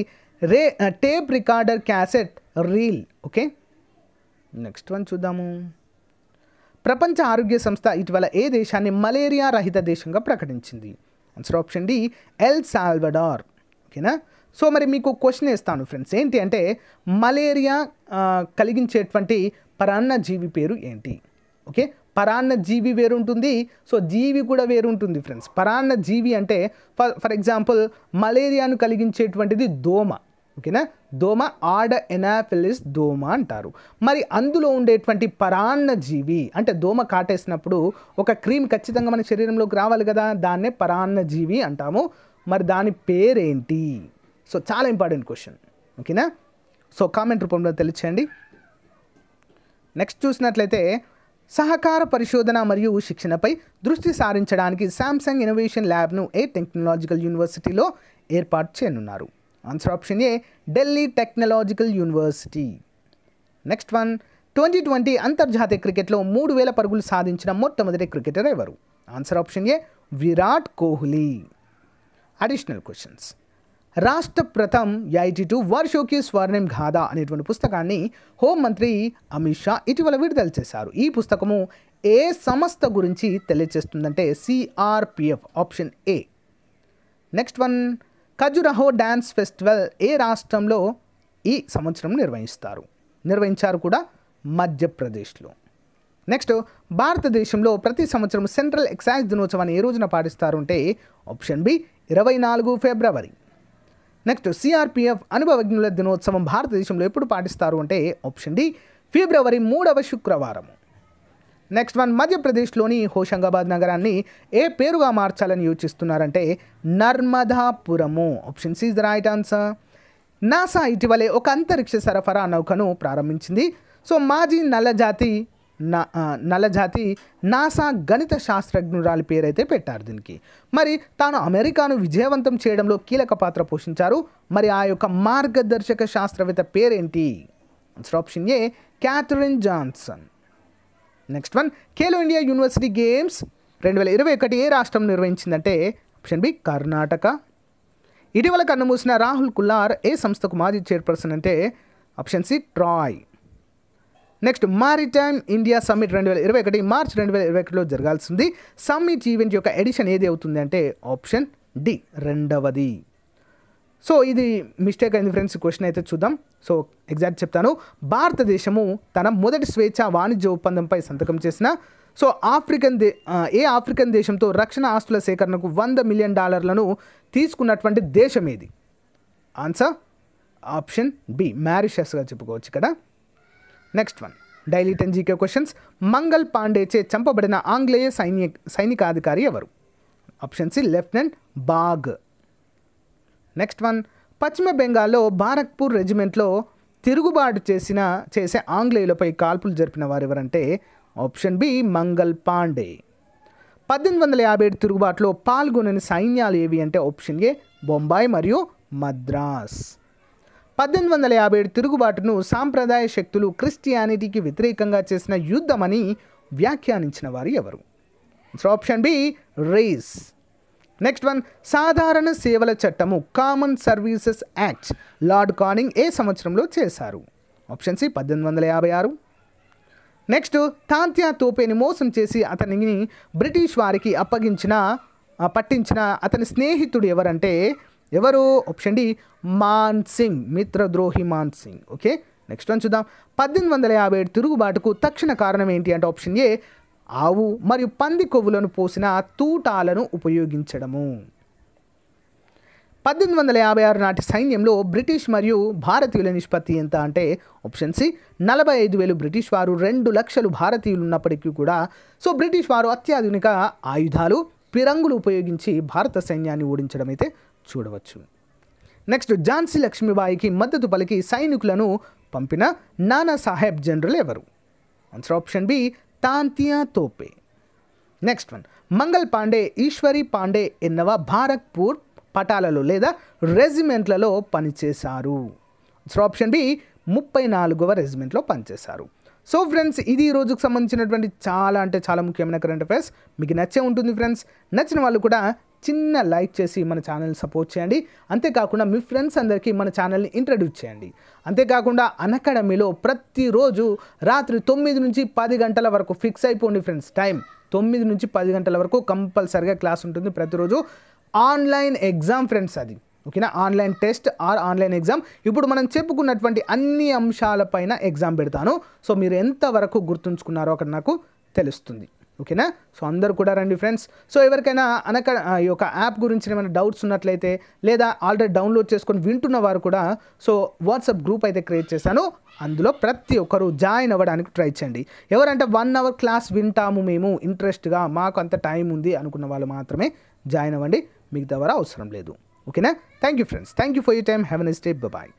[SPEAKER 2] ray tape recorder cassette reel okay next one చూద్దాము ప్రపంచ ఆరోగ్య సంస్థ ఇటీవల ఏ దేశాన్ని మలేరియా రహిత దేశంగా ప్రకటించింది answer option D El Salvador ఓకేనా సో మరి మీకు క్వశ్చన్ ఇస్తాను ఫ్రెండ్స్ ఏంటి అంటే మలేరియా కలిగించేటువంటి పరాన్నజీవి పేరు ఏంటి ఓకే పరాన్నజీవి వేరుంటుంది సో జీవి కూడా వేరుంటుంది ఫ్రెండ్స్ పరాన్న జీవి అంటే ఫర్ ఫర్ ఎగ్జాంపుల్ మలేరియాను కలిగించేటువంటిది దోమ ఓకేనా దోమ ఆడ ఎనాఫిలిస్ దోమ అంటారు మరి అందులో ఉండేటువంటి పరాన్నజీవి అంటే దోమ కాటేసినప్పుడు ఒక క్రీమ్ ఖచ్చితంగా మన శరీరంలోకి రావాలి కదా దాన్నే పరాన్నజీవి అంటాము మరి దాని పేరేంటి సో చాలా ఇంపార్టెంట్ క్వశ్చన్ ఓకేనా సో కామెంట్ రూపంలో తెలియచేయండి నెక్స్ట్ చూసినట్లయితే సహకార పరిశోధన మరియు శిక్షణపై దృష్టి సారించడానికి శాంసంగ్ ఇన్నోవేషన్ ల్యాబ్ను ఏ టెక్నాలజికల్ యూనివర్సిటీలో ఏర్పాటు చేయనున్నారు answer option A Delhi technological university next one twenty twenty అంతర్జాతీయ క్రికెట్లో మూడు వేల పరుగులు సాధించిన మొట్టమొదటి క్రికెటర్ ఎవరు answer option A Virat Kohli additional questions రాష్ట్ర ప్రథం ఐటీ టూ వర్షోకి స్వర్ణిం ఘాదా అనేటువంటి పుస్తకాన్ని హోంమంత్రి అమిత్ షా ఇటీవల విడుదల చేశారు ఈ పుస్తకము ఏ సంస్థ గురించి తెలియజేస్తుందంటే CRPF option A next one Khajuraho dance festival ఏ రాష్ట్రంలో ఈ సంవత్సరం నిర్వహిస్తారు నిర్వహించారు కూడా మధ్యప్రదేశ్లో నెక్స్ట్ భారతదేశంలో ప్రతి సంవత్సరం సెంట్రల్ ఎక్సైజ్ దినోత్సవాన్ని ఏ రోజున పాటిస్తారు అంటే ఆప్షన్ బి ఇరవై నాలుగు ఫిబ్రవరి నెక్స్ట్ సిఆర్పిఎఫ్ అనుభవజ్ఞుల దినోత్సవం భారతదేశంలో ఎప్పుడు పాటిస్తారు అంటే ఆప్షన్ డి ఫిబ్రవరి మూడవ శుక్రవారము నెక్స్ట్ వన్ మధ్యప్రదేశ్లోని హోషంగాబాద్ నగరాన్ని ఏ పేరుగా మార్చాలని యోచిస్తున్నారంటే Narmadapuram option C the right answer NASA ఇటీవలే ఒక అంతరిక్ష సరఫరా నౌకను ప్రారంభించింది సో మాజీ నల్లజాతి నల్లజాతి నాసా గణిత శాస్త్రజ్ఞురాలి పేరైతే పెట్టారు దీనికి మరి తాను అమెరికాను విజయవంతం చేయడంలో కీలక పాత్ర పోషించారు మరి ఆ యొక్క మార్గదర్శక శాస్త్రవేత్త పేరేంటి option A Katherine Johnson next one Khelo India university games రెండు వేల ఇరవై ఒకటి ఏ రాష్ట్రం నిర్వహించిందంటే ఆప్షన్ బి కర్ణాటక ఇటీవల కన్నుమూసిన రాహుల్ కుల్లార్ ఏ సంస్థకు మాజీ చైర్పర్సన్ అంటే option C TRAI next maritime India summit రెండు వేల ఇరవై ఒకటి మార్చ్ రెండు వేల ఇరవై ఒకటిలో జరగాల్సింది సమ్మిట్ ఈవెంట్ యొక్క ఎడిషన్ ఏది అవుతుంది అంటే ఆప్షన్ డి రెండవది సో ఇది మిస్టేక్ అయింది ఫ్రెండ్స్ క్వశ్చన్ అయితే చూద్దాం సో ఎగ్జాక్ట్ చెప్తాను భారతదేశము తన మొదటి స్వేచ్ఛ వాణిజ్య ఒప్పందంపై సంతకం చేసిన సో ఆఫ్రికన్ దే ఏ ఆఫ్రికన్ దేశంతో రక్షణ ఆస్తుల సేకరణకు వంద మిలియన్ డాలర్లను తీసుకున్నటువంటి దేశం ఏది ఆన్సర్ ఆప్షన్ బి మ్యారిషస్గా చెప్పుకోవచ్చు ఇక్కడ next one daily ten GK questions Mangal పాండేచే చంపబడిన ఆంగ్లేయ సైనిక సైనికాధికారి ఎవరు option C lieutenant Baugh next one పశ్చిమ బెంగాల్లో బారక్పూర్ రెజిమెంట్లో తిరుగుబాటు చేసిన చేసే ఆంగ్లేయులపై కాల్పులు జరిపిన వారు ఎవరంటే ఆప్షన్ బి మంగల్ పాండే పద్దెనిమిది వందల యాభై ఏడు తిరుగుబాటులో పాల్గొనని సైన్యాలు ఏవి అంటే ఆప్షన్ ఏ బొంబాయి మరియు మద్రాస్ పద్దెనిమిది వందల యాభై ఏడు తిరుగుబాటును సాంప్రదాయ శక్తులు క్రిస్టియానిటీకి వ్యతిరేకంగా చేసిన యుద్ధమని వ్యాఖ్యానించిన వారు ఎవరు option B Rees next one సాధారణ సేవల చట్టము common services act lord Canning ఏ సంవత్సరంలో చేశారు ఆప్షన్ సి పద్దెనిమిది వందల యాభై ఆరు నెక్స్ట్ తాంత్యా తోపేని మోసం చేసి అతనిని బ్రిటిష్ వారికి అప్పగించిన పట్టించిన అతని స్నేహితుడు ఎవరంటే ఎవరు ఆప్షన్ డి మాన్ సింగ్ మిత్రద్రోహి Man Singh okay next one చూద్దాం పద్దెనిమిది వందల యాభై ఏడు తిరుగుబాటుకు తక్షణ కారణం ఏంటి అంటే ఆప్షన్ ఏ ఆవు మరియు పంది కొవ్వులను పోసిన తూటాలను ఉపయోగించడము పద్దెనిమిది వందల యాభై ఆరు నాటి సైన్యంలో బ్రిటిష్ మరియు భారతీయుల నిష్పత్తి ఎంత అంటే ఆప్షన్ సి నలభై ఐదు వేలు బ్రిటిష్ వారు రెండు లక్షలు భారతీయులు ఉన్నప్పటికీ కూడా సో బ్రిటిష్ వారు అత్యాధునిక ఆయుధాలు పిరంగులు ఉపయోగించి భారత సైన్యాన్ని ఓడించడం అయితే చూడవచ్చు నెక్స్ట్ ఝాన్సీ లక్ష్మీబాయికి మద్దతు పలికి సైనికులను పంపిన నానా సాహెబ్ జనరల్ ఎవరు answer option B Tantia Tope next one Mangal Pandey Ishwari Pandey ఎన్నవ భారత్పూర్ పటాలలో లేదా రెజిమెంట్లలో పనిచేశారు సో ఆప్షన్ బి ముప్పై నాలుగవ రెజిమెంట్లో పనిచేశారు సో ఫ్రెండ్స్ ఇది ఈ రోజుకు సంబంధించినటువంటి చాలా అంటే చాలా ముఖ్యమైన కరెంట్ అఫైర్స్ మీకు నచ్చే ఉంటుంది ఫ్రెండ్స్ నచ్చిన వాళ్ళు కూడా చిన్న లైక్ చేసి మన ఛానల్ని సపోర్ట్ చేయండి అంతేకాకుండా మీ ఫ్రెండ్స్ అందరికీ మన ఛానల్ని ఇంట్రడ్యూస్ చేయండి అంతేకాకుండా అనకాడమీలో ప్రతిరోజు రాత్రి తొమ్మిది నుంచి పది గంటల వరకు ఫిక్స్ అయిపోండి ఫ్రెండ్స్ టైం తొమ్మిది నుంచి పది గంటల వరకు కంపల్సరిగా క్లాస్ ఉంటుంది ప్రతిరోజు ఆన్లైన్ ఎగ్జామ్ ఫ్రెండ్స్ అది ఓకేనా online test or online exam ఇప్పుడు మనం చెప్పుకున్నటువంటి అన్ని అంశాలపైన ఎగ్జామ్ పెడతాను సో మీరు ఎంతవరకు గుర్తుంచుకున్నారో అక్కడ నాకు తెలుస్తుంది ఓకేనా సో అందరు కూడా రండి ఫ్రెండ్స్ సో ఎవరికైనా అనక ఈ యొక్క యాప్ గురించి ఏమైనా డౌట్స్ ఉన్నట్లయితే లేదా ఆల్రెడీ డౌన్లోడ్ చేసుకొని వింటున్న వారు కూడా సో వాట్సాప్ గ్రూప్ అయితే క్రియేట్ చేశాను అందులో ప్రతి ఒక్కరు జాయిన్ అవ్వడానికి ట్రై చేయండి ఎవరంటే వన్ అవర్ క్లాస్ వింటాము మేము ఇంట్రెస్ట్గా మాకు అంత టైం ఉంది అనుకున్న వాళ్ళు మాత్రమే జాయిన్ అవ్వండి మిగతా వారు అవసరం లేదు ఓకేనా thank you friends thank you for you time have an stay bye